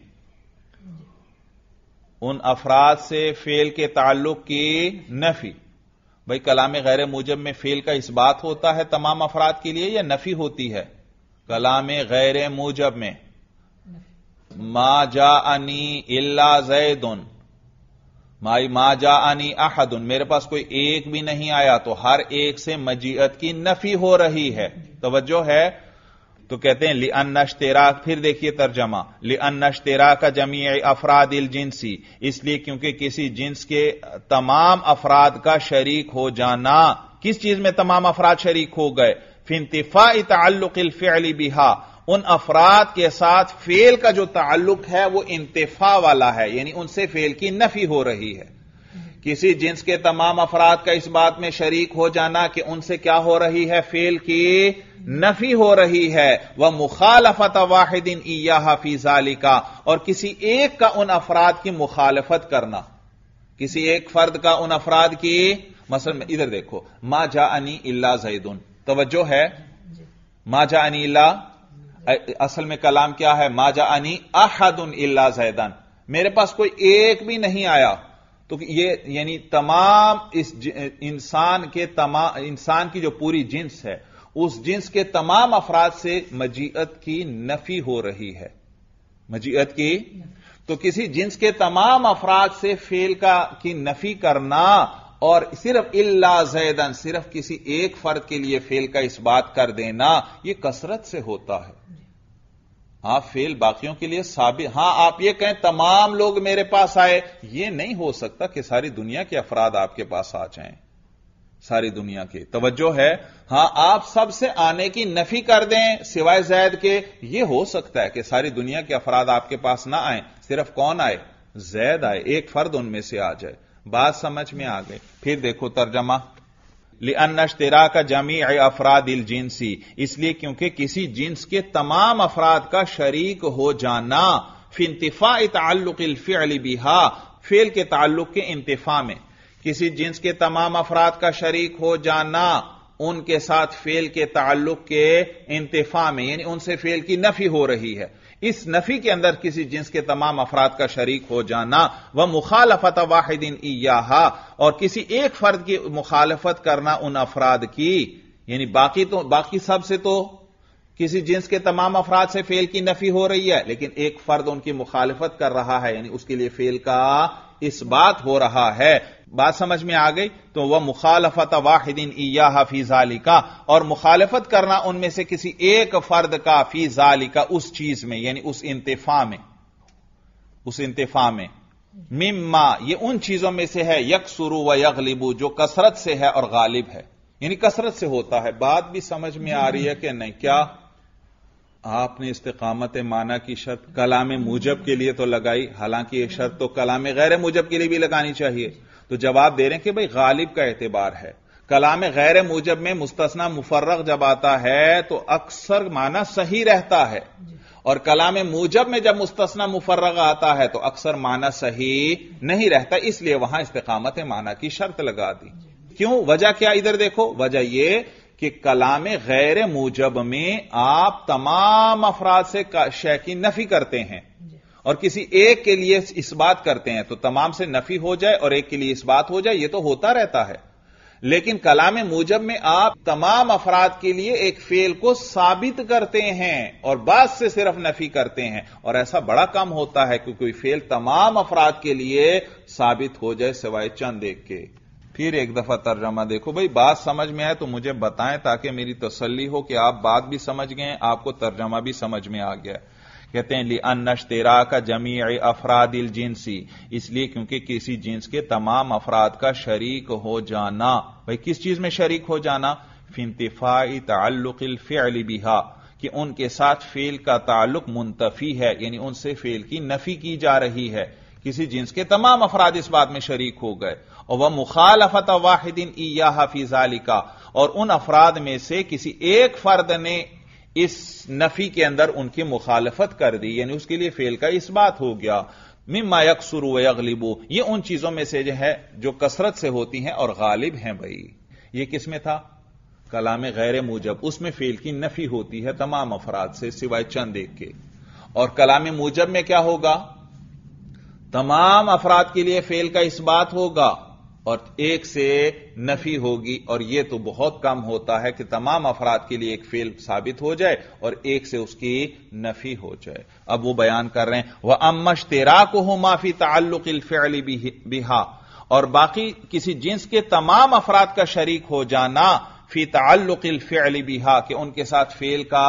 उन अफराद से फेल के ताल्लुक की नफी भाई कलाम गैर मूजब में फेल का इस बात होता है तमाम अफराद के लिए या नफी होती है कलाम गैर मूजब में मा जा अनी इल्ला जैदन माई मा जा आनी आहदुन मेरे पास कोई एक भी नहीं आया तो हर एक से मजीअत की नफी हो रही है तोज्जो है तो कहते हैं लिअन नश तेरा फिर देखिए तर्जमा लिअन नश तेरा का जमी अफराद इल जिनसी इसलिए क्योंकि किसी जिन्स के तमाम अफराद का शरीक हो जाना किस चीज में तमाम अफराद शरीक हो गए फिनतिफा फिली बिहा उन अफराद के साथ फेल का जो ताल्लुक है वो इंतफा वाला है यानी उनसे फेल की नफी हो रही है किसी जिन्स के तमाम अफराद का इस बात में शरीक हो जाना कि उनसे क्या हो रही है फेल की नफी हो रही है वह मुखालफत वाहिदिन ईया और किसी एक का उन अफराद की मुखालफत करना किसी एक फर्द का उन अफराद की मसल इधर देखो मा जा अनी अल्ला जैदुन तोज्जो है मा जा अनी अल्ला असल में कलाम क्या है माजा अनी अहदन इल्ला जैदन मेरे पास कोई एक भी नहीं आया तो ये यानी तमाम इस इंसान के तमाम इंसान की जो पूरी जिंस है उस जिंस के तमाम अफराद से मजीत की नफी हो रही है मजीत की तो किसी जिंस के तमाम अफराद से फेल का की नफी करना और सिर्फ इल्ला जैदन सिर्फ किसी एक फर्द के लिए फेल का इस बात कर देना यह कसरत से होता है हां फेल बाकियों के लिए साबित हां आप ये कहें तमाम लोग मेरे पास आए ये नहीं हो सकता कि सारी दुनिया के अफराद आपके पास आ जाएं सारी दुनिया के तवज्जो है हां आप सबसे आने की नफी कर दें सिवाय जैद के ये हो सकता है कि सारी दुनिया के अफराद आपके पास ना आए सिर्फ कौन आए जैद आए एक फर्द उनमें से आ जाए बात समझ में आ गए फिर देखो तर्जमा लिअन अश्तरा का जमी अफराद इल जिनसी इसलिए क्योंकि किसी जिन्स के तमाम अफराद का शरीक हो जाना फिनतफा ताल्लुक़िल बिहा फेल के ताल्लुक के इंतफा में किसी जिन्स के तमाम अफराद का शरीक हो जाना उनके साथ फेल के ताल्लुक के इंतफा में यानी उनसे फेल की नफी हो रही है इस नफी के अंदर किसी जिन्स के तमाम अफराद का शरीक हो जाना वह मुखालफत वाहिदिन ईयाहा और किसी एक फर्द की मुखालफत करना उन अफराद की यानी बाकी तो बाकी सबसे तो किसी जिन्स के तमाम अफराद से फेल की नफी हो रही है लेकिन एक फर्द उनकी मुखालफत कर रहा है यानी उसके लिए फेल का इस बात हो रहा है बात समझ में आ गई तो वह मुखालफत वाहिदिन ईया हफी जालिका और मुखालफत करना उनमें से किसी एक फर्द का फी जालिका उस चीज में यानी उस इंतफा में उस इंतफा में मिम्मा ये उन चीजों में से है यकसुरु व यगलिबू जो कसरत से है और गालिब है यानी कसरत से होता है बात भी समझ में आ रही है कि नहीं क्या आपने इस्तकामत माना की शर्त कलाम मूजब के लिए तो लगाई हालांकि यह शर्त तो कलाम गैर मूजब के लिए भी लगानी चाहिए तो जवाब दे रहे हैं कि भाई गालिब का एतबार है कलाम गैर मूजब में मुस्तना मुफर्रक जब आता है तो अक्सर माना सही रहता है और कलाम मूजब में जब मुस्तना मुफर्रक आता है तो अक्सर माना सही नहीं रहता इसलिए वहां इस्तकामत माना की शर्त लगा दी क्यों वजह क्या इधर देखो वजह यह कि कलाम गैर मूजब में आप तमाम अफराद से शय की नफी करते हैं और किसी एक के लिए इस बात करते हैं तो तमाम से नफी हो जाए और एक के लिए इस बात हो जाए यह तो होता रहता है लेकिन कलाम मूजब में आप तमाम अफराद के लिए एक फेल को साबित करते हैं और बात से सिर्फ नफी करते हैं और ऐसा बड़ा काम होता है कि कोई फेल तमाम अफराद के लिए साबित हो जाए सिवाय चंद एक के फिर एक दफा तर्जमा देखो भाई बात समझ में आए तो मुझे बताएं ताकि मेरी तसल्ली हो कि आप बात भी समझ गए आपको तर्जमा भी समझ में आ गया कहते हैं लिअन तेरा का जमी अफरादिल जिनसी इसलिए क्योंकि किसी जिन्स के तमाम अफराद का शरीक हो जाना भाई किस चीज में शरीक हो जाना फिंतफाई ताल्लुकिल फेली बिहा कि उनके साथ फेल का ताल्लुक मुंतफी है यानी उनसे फेल की नफी की जा रही है किसी जिन्स के तमाम अफराद इस बात में शरीक हो गए और वह मुखालफत वाहिदिन ईया हाफिजालिका और उन अफराद में से किसी एक फर्द ने इस नफी के अंदर उनकी मुखालफत कर दी यानी उसके लिए फेल का इस बात हो गया मिम्मा यकसर वगलिबो ये उन चीजों में से जो है जो कसरत से होती हैं और गालिब हैं भाई ये किसमें था कलाम गैर मूजब उसमें फेल की नफी होती है तमाम अफराद से सिवाय चंद एक के और कलाम मूजब में क्या होगा तमाम अफराद के लिए फेल का इस बात होगा और एक से नफी होगी और यह तो बहुत कम होता है कि तमाम अफराद के लिए एक फेल साबित हो जाए और एक से उसकी नफी हो जाए अब वो बयान कर रहे हैं वह अमश तेरा को हो माफी ताल्लुक अलफेली बिहा और बाकी किसी जिन्स के तमाम अफराद का शरीक हो जाना फी ताल्लुक अलफेली बिहा कि उनके साथ फेल का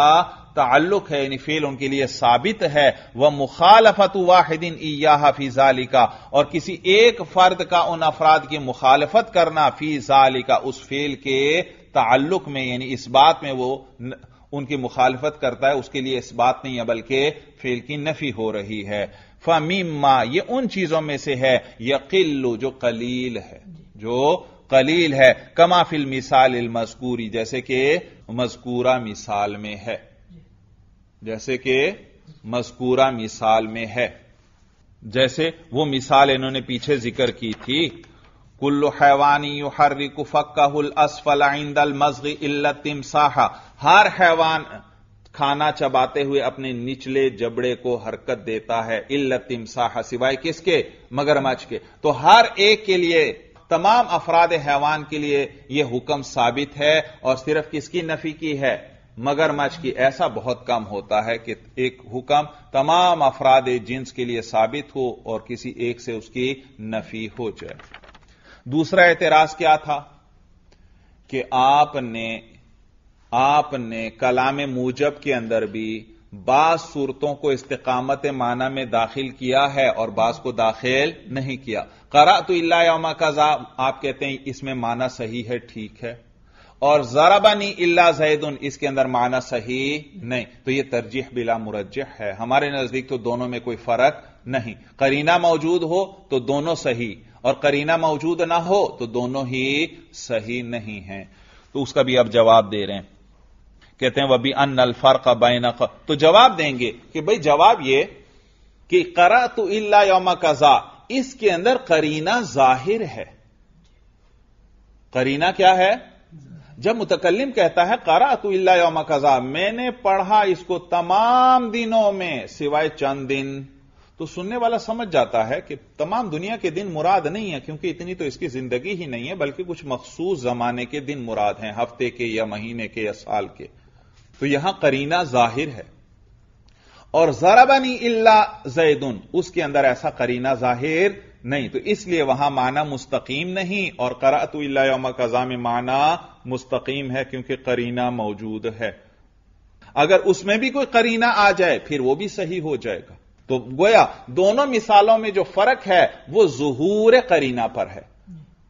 ताल्लुक है यानी फेल उनके लिए साबित है वह मुखालफत वाहिदिन इयाह फिजालिका और किसी एक फर्द का उन अफराद की मुखालफत करना फिजालिका उस फेल के ताल्लुक में यानी इस बात में वो न, उनकी मुखालफत करता है उसके लिए इस बात नहीं है बल्कि फेल की नफी हो रही है फमीमा ये उन चीजों में से है यकिल्लु जो कलील है जो कलील है कमाफिल मिसाल मजकूरी जैसे कि मजकूरा मिसाल में है जैसे कि मस्कूरा मिसाल में है जैसे वो मिसाल इन्होंने पीछे जिक्र की थी कुल्लु हैवानी युहर्रिकु फक्काहुल असफल आइंदल मजगी इल्लतिम साहा हर हैवान खाना चबाते हुए अपने निचले जबड़े को हरकत देता है इल्लतिम साहा सिवाय किसके मगरमच्छ के तो हर एक के लिए तमाम अफराद हैवान के लिए यह हुक्म साबित है और सिर्फ किसकी नफी की है मगरमच्छ की ऐसा बहुत कम होता है कि एक हुक्म तमाम अफराद जिन्स के लिए साबित हो और किसी एक से उसकी नफी हो जाए दूसरा एतराज क्या था कि आपने आपने कलाम मूजब के अंदर भी बास सूरतों को इस्तकामत माना में दाखिल किया है और बास को दाखिल नहीं किया करा तो इला यमा कजा आप कहते हैं इसमें माना सही है ठीक है और जराबानी जैद उन इसके अंदर माना सही नहीं तो यह तरजीह बिला मुरजह है हमारे नजदीक तो दोनों में कोई फर्क नहीं करीना मौजूद हो तो दोनों सही और करीना मौजूद ना हो तो दोनों ही सही नहीं है तो उसका भी अब जवाब दे रहे हैं कहते हैं वह भी अन अलफर्क बैन तो जवाब देंगे कि भाई जवाब यह कि करा तो इला योम कजा इसके अंदर करीना जाहिर है करीना क्या है जब मुतकलम कहता है करा तो इलाम कजा मैंने पढ़ा इसको तमाम दिनों में सिवाय चंद दिन तो सुनने वाला समझ जाता है कि तमाम दुनिया के दिन मुराद नहीं है क्योंकि इतनी तो इसकी जिंदगी ही नहीं है बल्कि कुछ मखसूस जमाने के दिन मुराद हैं हफ्ते के या महीने के या साल के तो यहां करीना जाहिर है और जराबनी इला जैदन उसके अंदर ऐसा करीना जाहिर नहीं तो इसलिए वहां माना मुस्तकीम नहीं और करात यौम कजा में माना मुस्तकीम है क्योंकि करीना मौजूद है अगर उसमें भी कोई करीना आ जाए फिर वो भी सही हो जाएगा तो गोया दोनों मिसालों में जो फर्क है वो जहूर करीना पर है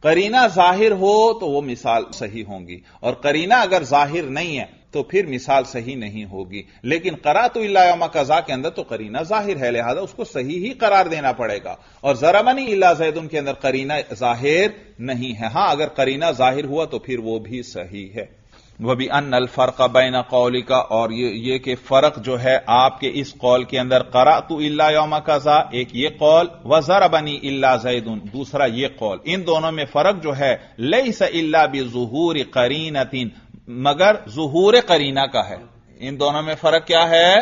करीना जाहिर हो तो वो मिसाल सही होंगी और करीना अगर जाहिर नहीं है तो फिर मिसाल सही नहीं होगी लेकिन करा तो इलामा कजा के अंदर तो करीना जाहिर है लिहाजा उसको सही ही करार देना पड़ेगा और जरामनी इला जैदुन के अंदर करीना जाहिर नहीं है हां अगर करीना जाहिर हुआ तो फिर वो भी सही है वह भी अन फर्क बैन कौली का और ये, ये कि फर्क जो है आपके इस कौल के अंदर करा तो इला योमा कजा एक ये कौल व जरा बनी इला जैदुन दूसरा ये कौल इन दोनों में फर्क जो है लई स इला बी जहूर करीन तीन मगर जहूर करीना का है इन दोनों में फर्क क्या है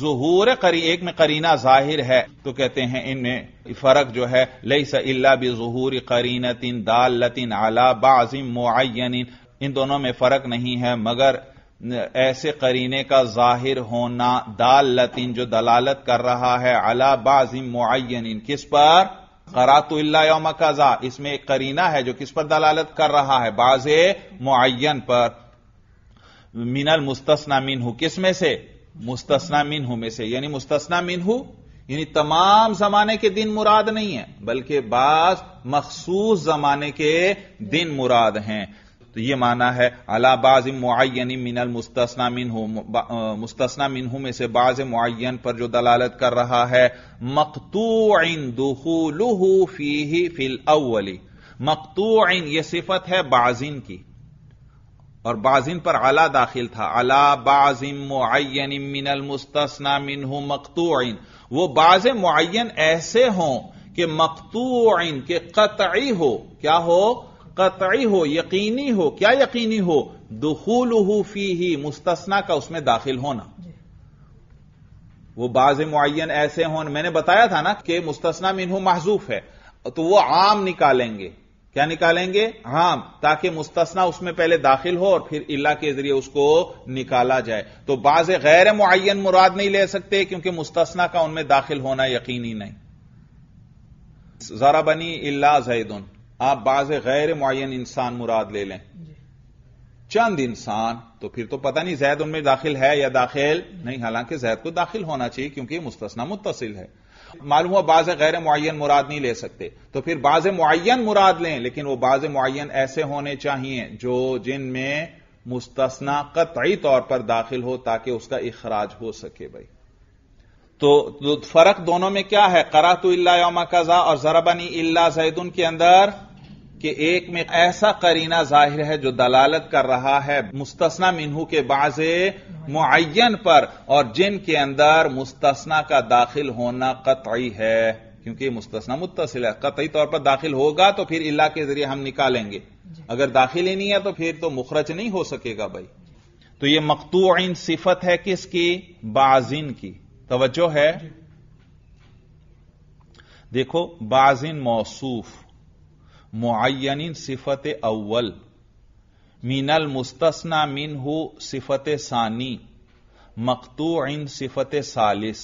जहूर करी एक में करीना जाहिर है तो कहते हैं इनमें फर्क जो है लई सला भी जहूर करीना तीन दाल लतिन आला बाजिम मुआन इन दोनों में फर्क नहीं है मगर ऐसे करीने का जाहिर होना दाल लतिन जो दलालत कर रहा है अला बाजिम मुआन किस पर करातुल्ला का जा इसमें एक करीना है जो किस पर दलालत कर रहा है बाजे मुन पर मीनल मुस्तना मीन हूं किसमें से मुस्तना मीन हूं में से यानी मुस्तना मीन हूं यानी तमाम जमाने के दिन मुराद नहीं है बल्कि बास मखसूस जमाने के दिन मुराद हैं तो यह माना है अलाबाज बाज मुआयनी मिनल मुस्तना मिन हूं मुस्तना मिन में से बाज मुआयन पर जो दलालत कर रहा है मकतू इन दुहू फी ही फिल अवली मकतू इन यह सिफत है बाजिन की और बाजिन पर आला दाखिल था अला बाजिम मुन मिनल मुस्तना मिनहू मकतून वो बाज मुन ऐसे हों कि मकतून के कतई हो क्या हो कतई हो यकीनी हो क्या यकीनी हो दुखूल फी ही मुस्तना का उसमें दाखिल होना वो बाज मुन ऐसे हों मैंने बताया था ना कि मुस्तना मिनहू महजूफ है तो वो आम निकालेंगे क्या निकालेंगे हाम ताकि मुस्तना उसमें पहले दाखिल हो और फिर इला के जरिए उसको निकाला जाए तो बाज गैर मुन मुराद नहीं ले सकते क्योंकि मुस्तना का उनमें दाखिल होना यकीनी नहीं जरा बनी इला जैदन आप बाज गैर मुन इंसान मुराद ले लें चंद इंसान तो फिर तो पता नहीं जैद उनमें दाखिल है या दाखिल नहीं हालांकि जैद को दाखिल होना चाहिए क्योंकि मुस्तना मुतसिल है मालूम हुआ बाज गैर मुन मुराद नहीं ले सकते तो फिर बाज मुन मुराद लें लेकिन वह बाज मुन ऐसे होने चाहिए जो जिनमें मुस्तना कतई तौर पर दाखिल हो ताकि उसका इखराज हो सके भाई तो, तो फर्क दोनों में क्या है करा तो इला कजा और जरबनी इला जैदुन के अंदर कि एक में ऐसा करीना जाहिर है जो दलालत कर रहा है मुस्तना मिनहू के बाजे मुन पर और जिनके अंदर मुस्तना का दाखिल होना कतई है क्योंकि मुस्तना मुतसिल है कतई तौर पर दाखिल होगा तो फिर इला के जरिए हम निकालेंगे अगर दाखिल ही नहीं है तो फिर तो मुखरज नहीं हो सकेगा भाई तो यह मकतून सिफत है किसकी बाजिन की तवज्जो है देखो बाजिन मौसूफ़ मुआन सिफत अव्वल मीनल मुस्तना मिन हु सिफत सानी मकतू इन सिफत सालिस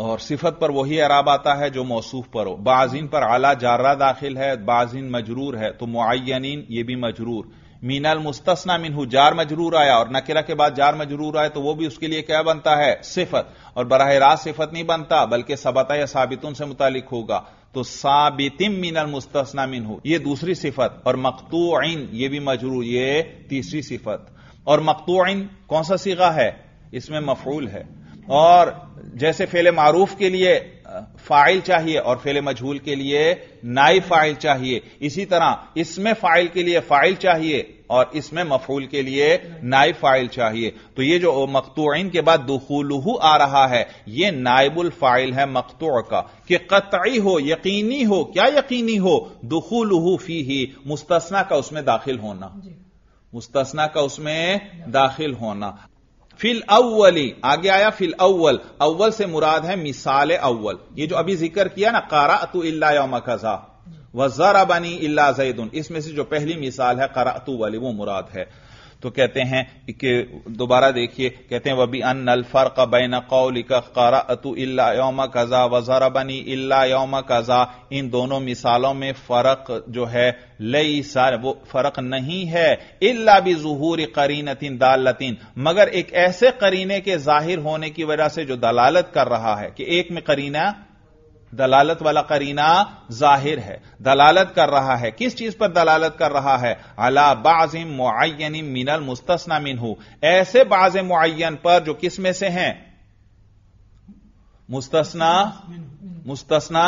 और सिफत पर वही अराब आता है जो मौसू पर हो बाजिन पर आला जारा दाखिल है बाजिन मजरूर है तो मुआन ये भी मजरूर मीनल मुस्तना मिनहू जार मजरूर आया और नकिरा के बाद जार मजरूर आए तो वो भी उसके लिए क्या बनता है सिफत और बरह रास्त सिफत नहीं बनता बल्कि सबता या साबितुन से मुतालिक होगा तो साबितिम मीनल मुस्तना मिनहू ये दूसरी सिफत और मकतून ये भी मजरूर ये तीसरी सिफत और मकतून कौन सा सीगा है इसमें मफूल है और जैसे फेले मारूफ के लिए फाइल चाहिए और फेले मजहूल के लिए नाई फाइल चाहिए इसी तरह इसमें फाइल के लिए फाइल चाहिए और इसमें मफूल के लिए नाई फाइल चाहिए तो ये जो मकतून के बाद दुखूलहू आ रहा है ये नाइबुल फाइल है मकतू का कि कतई हो यकीनी हो क्या यकीनी हो दुखूलहू फी ही मुस्तना का उसमें दाखिल होना मुस्तना का उसमें दाखिल होना फिल अव्वली आगे आया फिल अव्वल अव्वल से मुराद है मिसाल अव्वल ये जो अभी जिक्र किया ना कारा तो इल्ला यौम कजा वजारा बनी इल्ला जैदन इसमें से जो पहली मिसाल है करातू वाली वो मुराद है तो कहते हैं कि दोबारा देखिए कहते हैं वबी अन अलफर कबैन कौल करा अतु इल्ला योम कजा वजार बनी इला योम कजा इन दोनों मिसालों में फर्क जो है लई सार वो फर्क नहीं है इला भी जहूर करीनतिन दालतिन मगर एक ऐसे करीने के जाहिर होने की वजह से जो दलालत कर रहा है कि एक में करीना दलालत वाला करीना जाहिर है दलालत कर रहा है किस चीज पर दलालत कर रहा है अला बाजिम मुन मिनल मुस्तना मिनहू ऐसे बाज मुन पर जो किस में से हैं मुस्तना मुस्तना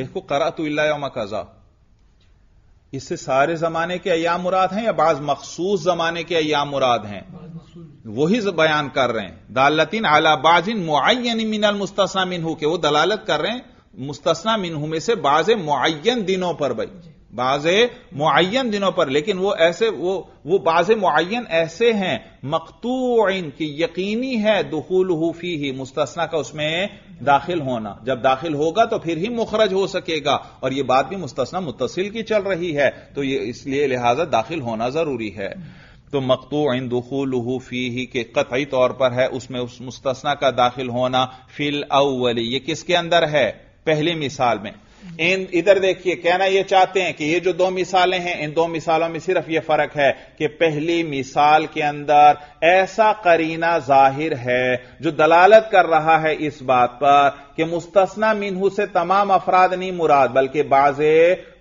देखो करा तो इलामा इससे सारे जमाने के अयाम मुराद हैं या बाज मखसूस जमाने के अयाम मुराद हैं वही बयान कर रहे हैं दालतिन आला बाजिन मुन मिनल मुस्तना मिनहू के वो दलालत कर रहे हैं मुस्तना मिनहू में से बाज मुन दिनों पर भाई बाज मुन दिनों पर लेकिन वो ऐसे वो वो बाज मुन ऐसे हैं मकतून की यकीनी है दुखुल हूफी ही मुस्तना का उसमें दाखिल होना जब दाखिल होगा तो फिर ही मुखरज हो सकेगा और यह बात भी मुस्तना मुतसिल की चल रही है तो ये इसलिए लिहाजा दाखिल होना जरूरी है तो मकतू इन हूफी ही के कतई तौर पर है उसमें उस मुस्तना का दाखिल होना फिल अवली ये किसके अंदर है पहले मिसाल में इन इधर देखिए कहना यह चाहते हैं कि ये जो दो मिसालें हैं इन दो मिसालों में सिर्फ यह फर्क है कि पहली मिसाल के अंदर ऐसा करीना जाहिर है जो दलालत कर रहा है इस बात पर कि मुस्तना मिनहू से तमाम अफराद नहीं मुराद बल्कि बाज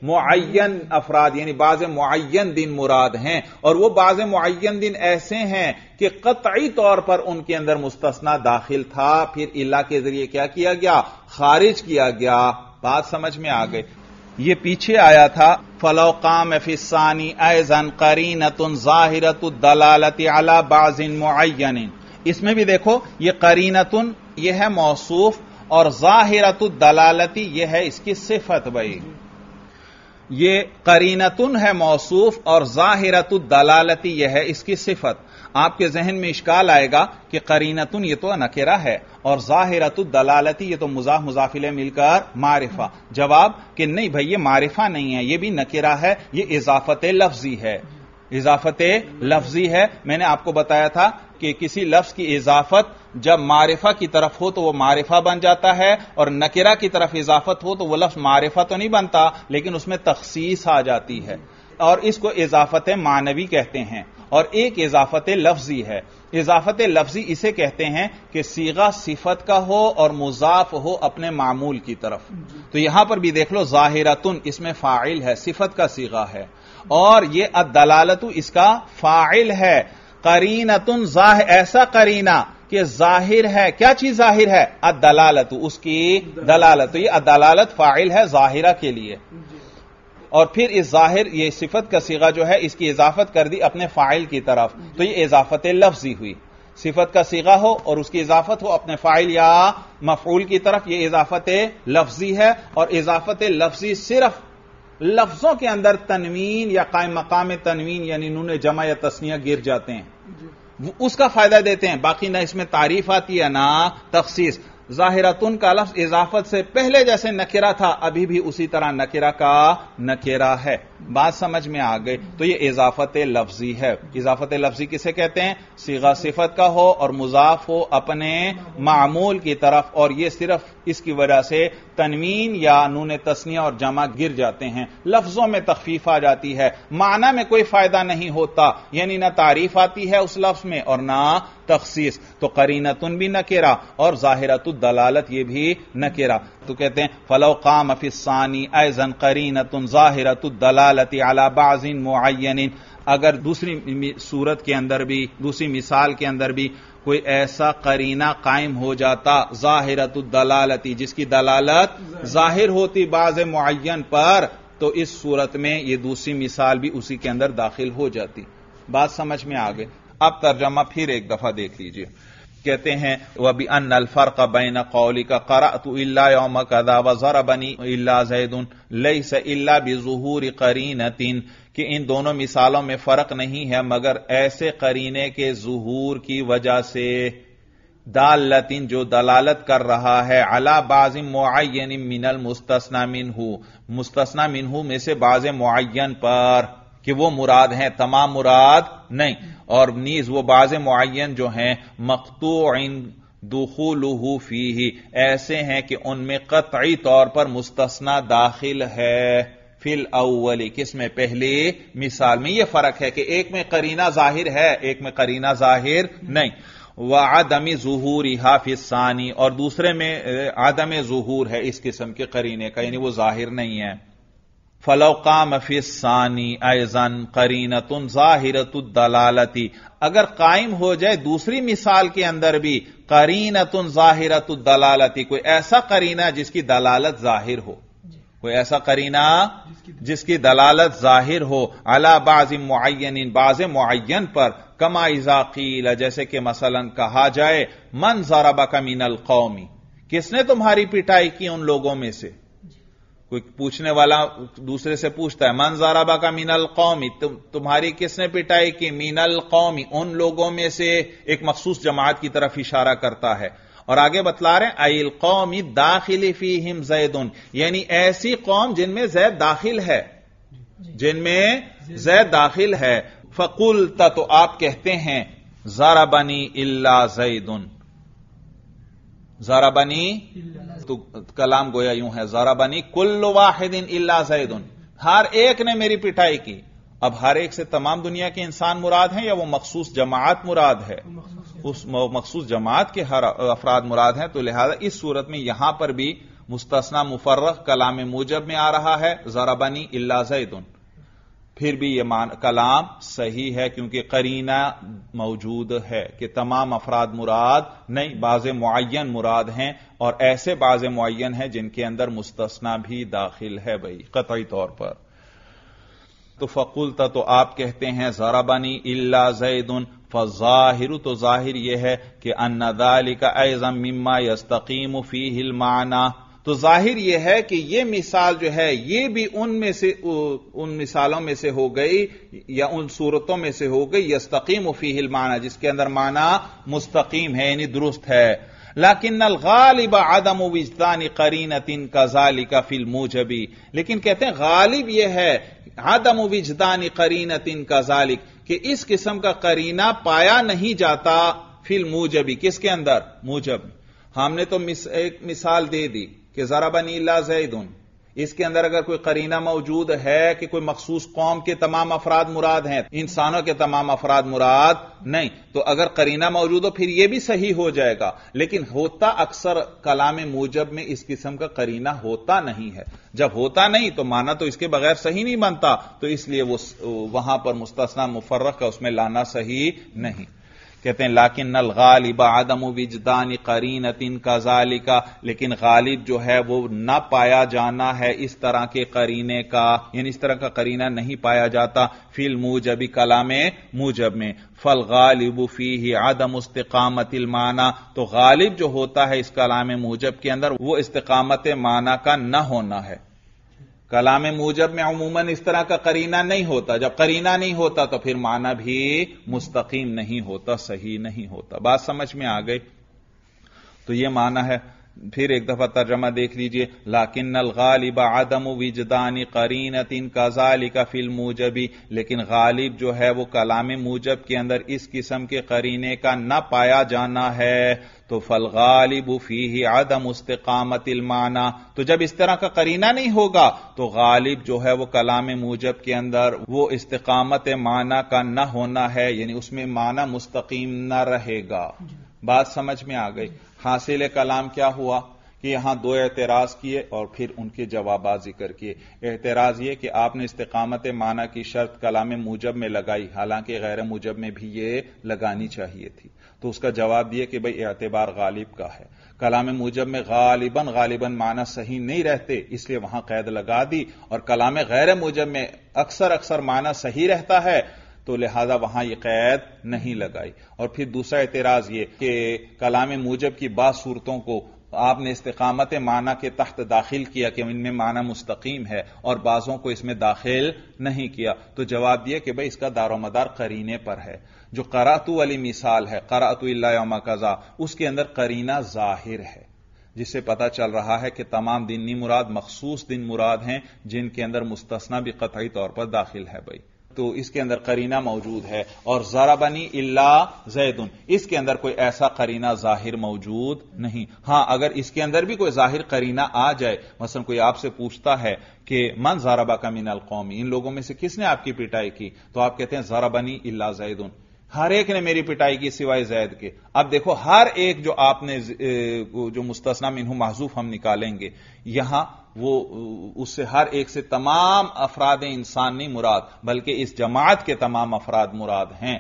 मुन अफराद यानी बाज मुन दिन मुराद हैं और वह बाज मुन दिन ऐसे हैं कि कतई तौर पर उनके अंदर मुस्तना दाखिल था फिर इला के जरिए क्या किया गया खारिज किया गया बात समझ में आ गई ये पीछे आया था फलौकाम फिसानी ऐजन करीन तुन जाहिरत दलालत अला बाजिन मुन इसमें भी देखो ये करीनतुन ये है मौसूफ और जाहिरत दलालती ये है इसकी सिफत बई ये करीनतुन है मौसूफ और जाहिरत दलालती यह है इसकी सिफत आपके जहन में इश्काल आएगा कि करीनतुन ये तो नकेरा है और जाहिरतु दलालती ये तो मुजाह मुजाफिले मिलकर मारिफा जवाब कि नहीं भाई ये मारिफा नहीं है ये भी नकेरा है ये इजाफत लफ्जी है इजाफत लफ्जी है मैंने आपको बताया था कि किसी लफ्ज की इजाफत जब मारिफा की तरफ हो तो वह मारिफा बन जाता है और नकेरा की तरफ इजाफत हो तो वह लफ्ज मारिफा तो नहीं बनता लेकिन उसमें तखसीस आ जाती है और इसको इजाफत मानवी कहते हैं और एक इजाफत लफ्जी है इजाफत लफ्जी इसे कहते हैं कि सीगा सिफत का हो और मुजाफ हो अपने मामूल की तरफ तो यहां पर भी देख लो जाहिरतुन इसमें फाइल है सिफत का सीगा है और यह अदलालतु इसका फाइल है करीनतुन जाह ऐसा करीना कि जाहिर है क्या चीज जाहिर है अदलालतु उसकी दलालत तो ये अदलालत फाइल है जाहिरा के लिए और फिर इस जाहिर ये सिफत का सीगा जो है इसकी इजाफत कर दी अपने फाइल की तरफ तो ये इजाफत लफ्जी हुई सिफत का सीगा हो और उसकी इजाफत हो अपने फाइल या मफूल की तरफ ये इजाफत लफ्जी है और इजाफत लफ्जी सिर्फ लफ्जों के अंदर तनवीन या कायम मकाम तनवीन यानी नून जमा या तस्निया गिर जाते हैं उसका फायदा देते हैं बाकी ना इसमें तारीफ आती है ना तफसीस जाहिरतुन का लफ्ज इजाफत से पहले जैसे नकेरा था अभी भी उसी तरह नकेरा का नकेरा है बात समझ में आ गई तो ये इजाफत लफ्जी है इजाफत लफ्जी किसे कहते हैं सीगा सिफत का हो और मुजाफ हो अपने मामूल की तरफ और ये सिर्फ इसकी वजह से तनवीन या नून तस्निया और जमा गिर जाते हैं लफ्जों में तखफीफ आ जाती है माना में कोई फायदा नहीं होता यानी ना तारीफ आती है उस लफ्ज में और ना तखसीस तो करीनतुन भी नकेरा और जाहिरतुल दलालत ये भी नकेरा तो कहते हैं फलो काम अफिसानी ऐजन करीन तुन जाहिरत दलालती अला बाजिन मुन अगर दूसरी सूरत के अंदर भी दूसरी मिसाल के अंदर भी कोई ऐसा करीना कायम हो जाता जाहिरत दलालती जिसकी दलालत जाहिर होती बाज मुन पर तो इस सूरत में यह दूसरी मिसाल भी उसी के अंदर दाखिल हो जाती बात समझ में आ गई अब तर्जमा फिर एक दफा देख लीजिए कहते हैं वह भी अन अलफर्क बैन कौली का करा तो इलाम कदा वजर बनी अल्ला जैदन लई से इला अल्ला बजहूर करीन तीन कि इन दोनों मिसालों में फर्क नहीं है मगर ऐसे करीने के जहूर की वजह से दाल लतिन जो दलालत कर रहा है अला बाजिम मुन मिनल मुस्तना मिनहू मुस्तना मिनहू में से बाज मुन पर कि वो मुराद हैं तमाम मुराद नहीं और नीज वो बाज मुन जो हैं मखतून दुखुलहू फी ही ऐसे हैं कि उनमें कतई तौर पर मुस्तना दाखिल है फिल अवली किस में पहले मिसाल में यह फर्क है कि एक में करीना जाहिर है एक में करीना जाहिर नहीं वह आदमी जहूर हाफिसानी और दूसरे में आदम जहूर है इस किस्म के करीने का यानी वो जाहिर नहीं है फलौका मफी सानी ऐजन करीनतुन दलालती अगर कायम हो जाए दूसरी मिसाल के अंदर भी जाहिरत दलालती कोई ऐसा करीना जिसकी दलालत जाहिर हो कोई ऐसा करीना जिसकी दलालत जाहिर हो अला बाज मुन बाज मुन पर कमा इजाकील जैसे कि मसलन कहा जाए मन जराबा कमीनल कौमी किसने तुम्हारी पिटाई की उन लोगों में से कोई पूछने वाला दूसरे से पूछता है मन जाराबा का मीनल कौमी तु, तुम्हारी किसने पिटाई की मीनल कौमी उन लोगों में से एक मखसूस जमात की तरफ इशारा करता है और आगे बतला रहे अल कौमी दाखिली फी हिम जैदन यानी ऐसी कौम जिनमें जैद दाखिल है जिनमें जैद दाखिल है फकुलता तो आप कहते हैं जाराबनी इल्ला उन जाराबानी तो कलाम गोया यूं है जाराबानी कुल वाहिदिन इल्ला जैदन हर एक ने मेरी पिटाई की अब हर एक से तमाम दुनिया के इंसान मुराद हैं या वो मखसूस जमात मुराद है उस मखसूस जमात के हर अफराद मुराद हैं तो लिहाजा इस सूरत में यहां पर भी मुस्तना मुफर्र कलाम मूजब में आ रहा है जराबानी इल्ला जैदन फिर भी यह मान कलाम सही है क्योंकि करीना मौजूद है कि तमाम अफराद मुराद नहीं बाज मुन मुराद हैं और ऐसे बाज मुन हैं जिनके अंदर मुस्तना भी दाखिल है भाई कतई तौर पर तो फकुलता तो आप कहते हैं जराबनी इला जैदन फाहिर तो जाहिर यह है कि अन्नदालिका एजम मिम्मा यस्तकीम फी हिल माना तो जाहिर यह है कि यह मिसाल जो है यह भी उनमें से उन मिसालों में से हो गई या उन सूरतों में से हो गई यस्तकीम फीहिल माना जिसके अंदर माना मुस्तकीम है यानी दुरुस्त है लाकिन गालिब आदम विजदान करीन तीन कजाली का फिल मूजबी लेकिन कहते हैं गालिब यह है आदम विजदान करीन तीन कजालिक कि इस किस्म का करीना पाया नहीं जाता फिल मूजबी किसके अंदर मूजब हमने तो मिस, एक मिसाल दे दी कि जराबनीला जैदन इसके अंदर अगर कोई करीना मौजूद है कि कोई मखसूस कौम के तमाम अफराद मुराद हैं इंसानों के तमाम अफराद मुराद नहीं तो अगर करीना मौजूद हो फिर यह भी सही हो जाएगा लेकिन होता अक्सर कलाम मूजब में इस किस्म का करीना होता नहीं है जब होता नहीं तो माना तो इसके बगैर सही नहीं बनता तो इसलिए वो वहां पर मुस्तना मुफर्रक है उसमें लाना सही नहीं कहते हैं लाकिन नल गालिब आदम विजदान करीन तिन का जालिका लेकिन गालिब जो है वो ना पाया जाना है इस तरह के करीने का यानी इस तरह का करीना नहीं पाया जाता फिल मूजबी कलाम मूजब में फल गालिब फी ही आदम उसकामत माना तो गालिब जो होता है इस कलाम मूजब के अंदर वो इस्तकामत माना का न होना है कलाम मूजब में अमूमन इस तरह का करीना नहीं होता जब करीना नहीं होता तो फिर माना भी मुस्तकीम नहीं होता सही नहीं होता बात समझ में आ गई तो यह माना है फिर एक दफा तर्जमा देख लीजिए लाकिन गालिब आदम विजदानी करीन तीन काजाली का फिल मूजबी लेकिन गालिब जो है वो कलाम मूजब के अंदर इस किस्म के करीने का न पाया जाना है तो फल गालिब फी आदम इस्तकामतिल माना तो जब इस तरह का करीना नहीं होगा तो गालिब जो है वो कलाम मूजब के अंदर वो इस्तकामत माना का न होना है यानी उसमें माना मुस्तकीम न रहेगा बात समझ में आ गई हासिल कलाम क्या हुआ कि यहां दो एतराज किए और फिर उनके जवाब जिक्र किए एतराज ये कि आपने इस्तकामत माना की शर्त कलाम मूजब में लगाई हालांकि गैर मूजब में भी ये लगानी चाहिए थी तो उसका जवाब दिए कि भाई एतबार गालिब का है कलाम मूजब में गालिबन गालिबन माना सही नहीं रहते इसलिए वहां कैद लगा दी और कलाम गैर मूजब में अक्सर अक्सर माना सही रहता है तो लिहाजा वहां यह कैद नहीं लगाई और फिर दूसरा एतराज ये कि कलाम मूजब की बासूरतों सूरतों को आपने इस्तकामत माना के तहत दाखिल किया कि इनमें माना मुस्तकीम है और बाजों को इसमें दाखिल नहीं किया तो जवाब दिया कि भाई इसका दारोमदार करीने पर है जो करातु वाली मिसाल है करातुल्लामा कजा उसके अंदर करीना जाहिर है जिससे पता चल रहा है कि तमाम दिनी मुराद मखसूस दिन मुराद हैं जिनके अंदर मुस्तना भी कतई तौर पर दाखिल है भाई तो इसके अंदर करीना मौजूद है और जराबनी इला जैदन इसके अंदर कोई ऐसा करीना जाहिर मौजूद नहीं हां अगर इसके अंदर भी कोई जाहिर करीना आ जाए मसलन कोई आपसे पूछता है कि मन जाराबा का मिनल कौमी इन लोगों में से किसने आपकी पिटाई की तो आप कहते हैं जराबनी इला जैदन हर एक ने मेरी पिटाई की सिवाय जैद के अब देखो हर एक जो आपने जो मुस्तना इन्हू महजूफ हम निकालेंगे यहां वो उससे हर एक से तमाम अफराद इंसानी मुराद बल्कि इस जमात के तमाम अफराद मुराद हैं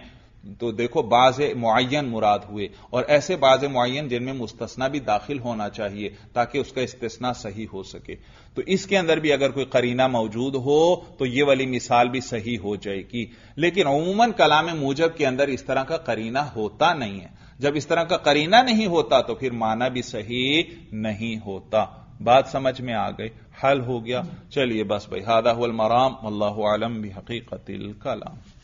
तो देखो बाज मुन मुराद हुए और ऐसे बाज मुन जिनमें मुस्तना भी दाखिल होना चाहिए ताकि उसका इस्तना सही हो सके तो इसके अंदर भी अगर कोई करीना मौजूद हो तो यह वाली मिसाल भी सही हो जाएगी लेकिन अमूमन कलाम मूजब के अंदर इस तरह का करीना होता नहीं है जब इस तरह का करीना नहीं होता तो फिर माना भी सही नहीं होता बात समझ में आ गई हल हो गया चलिए बस भाई हादा मराम अल्लाह आलम भी हकीकत कलाम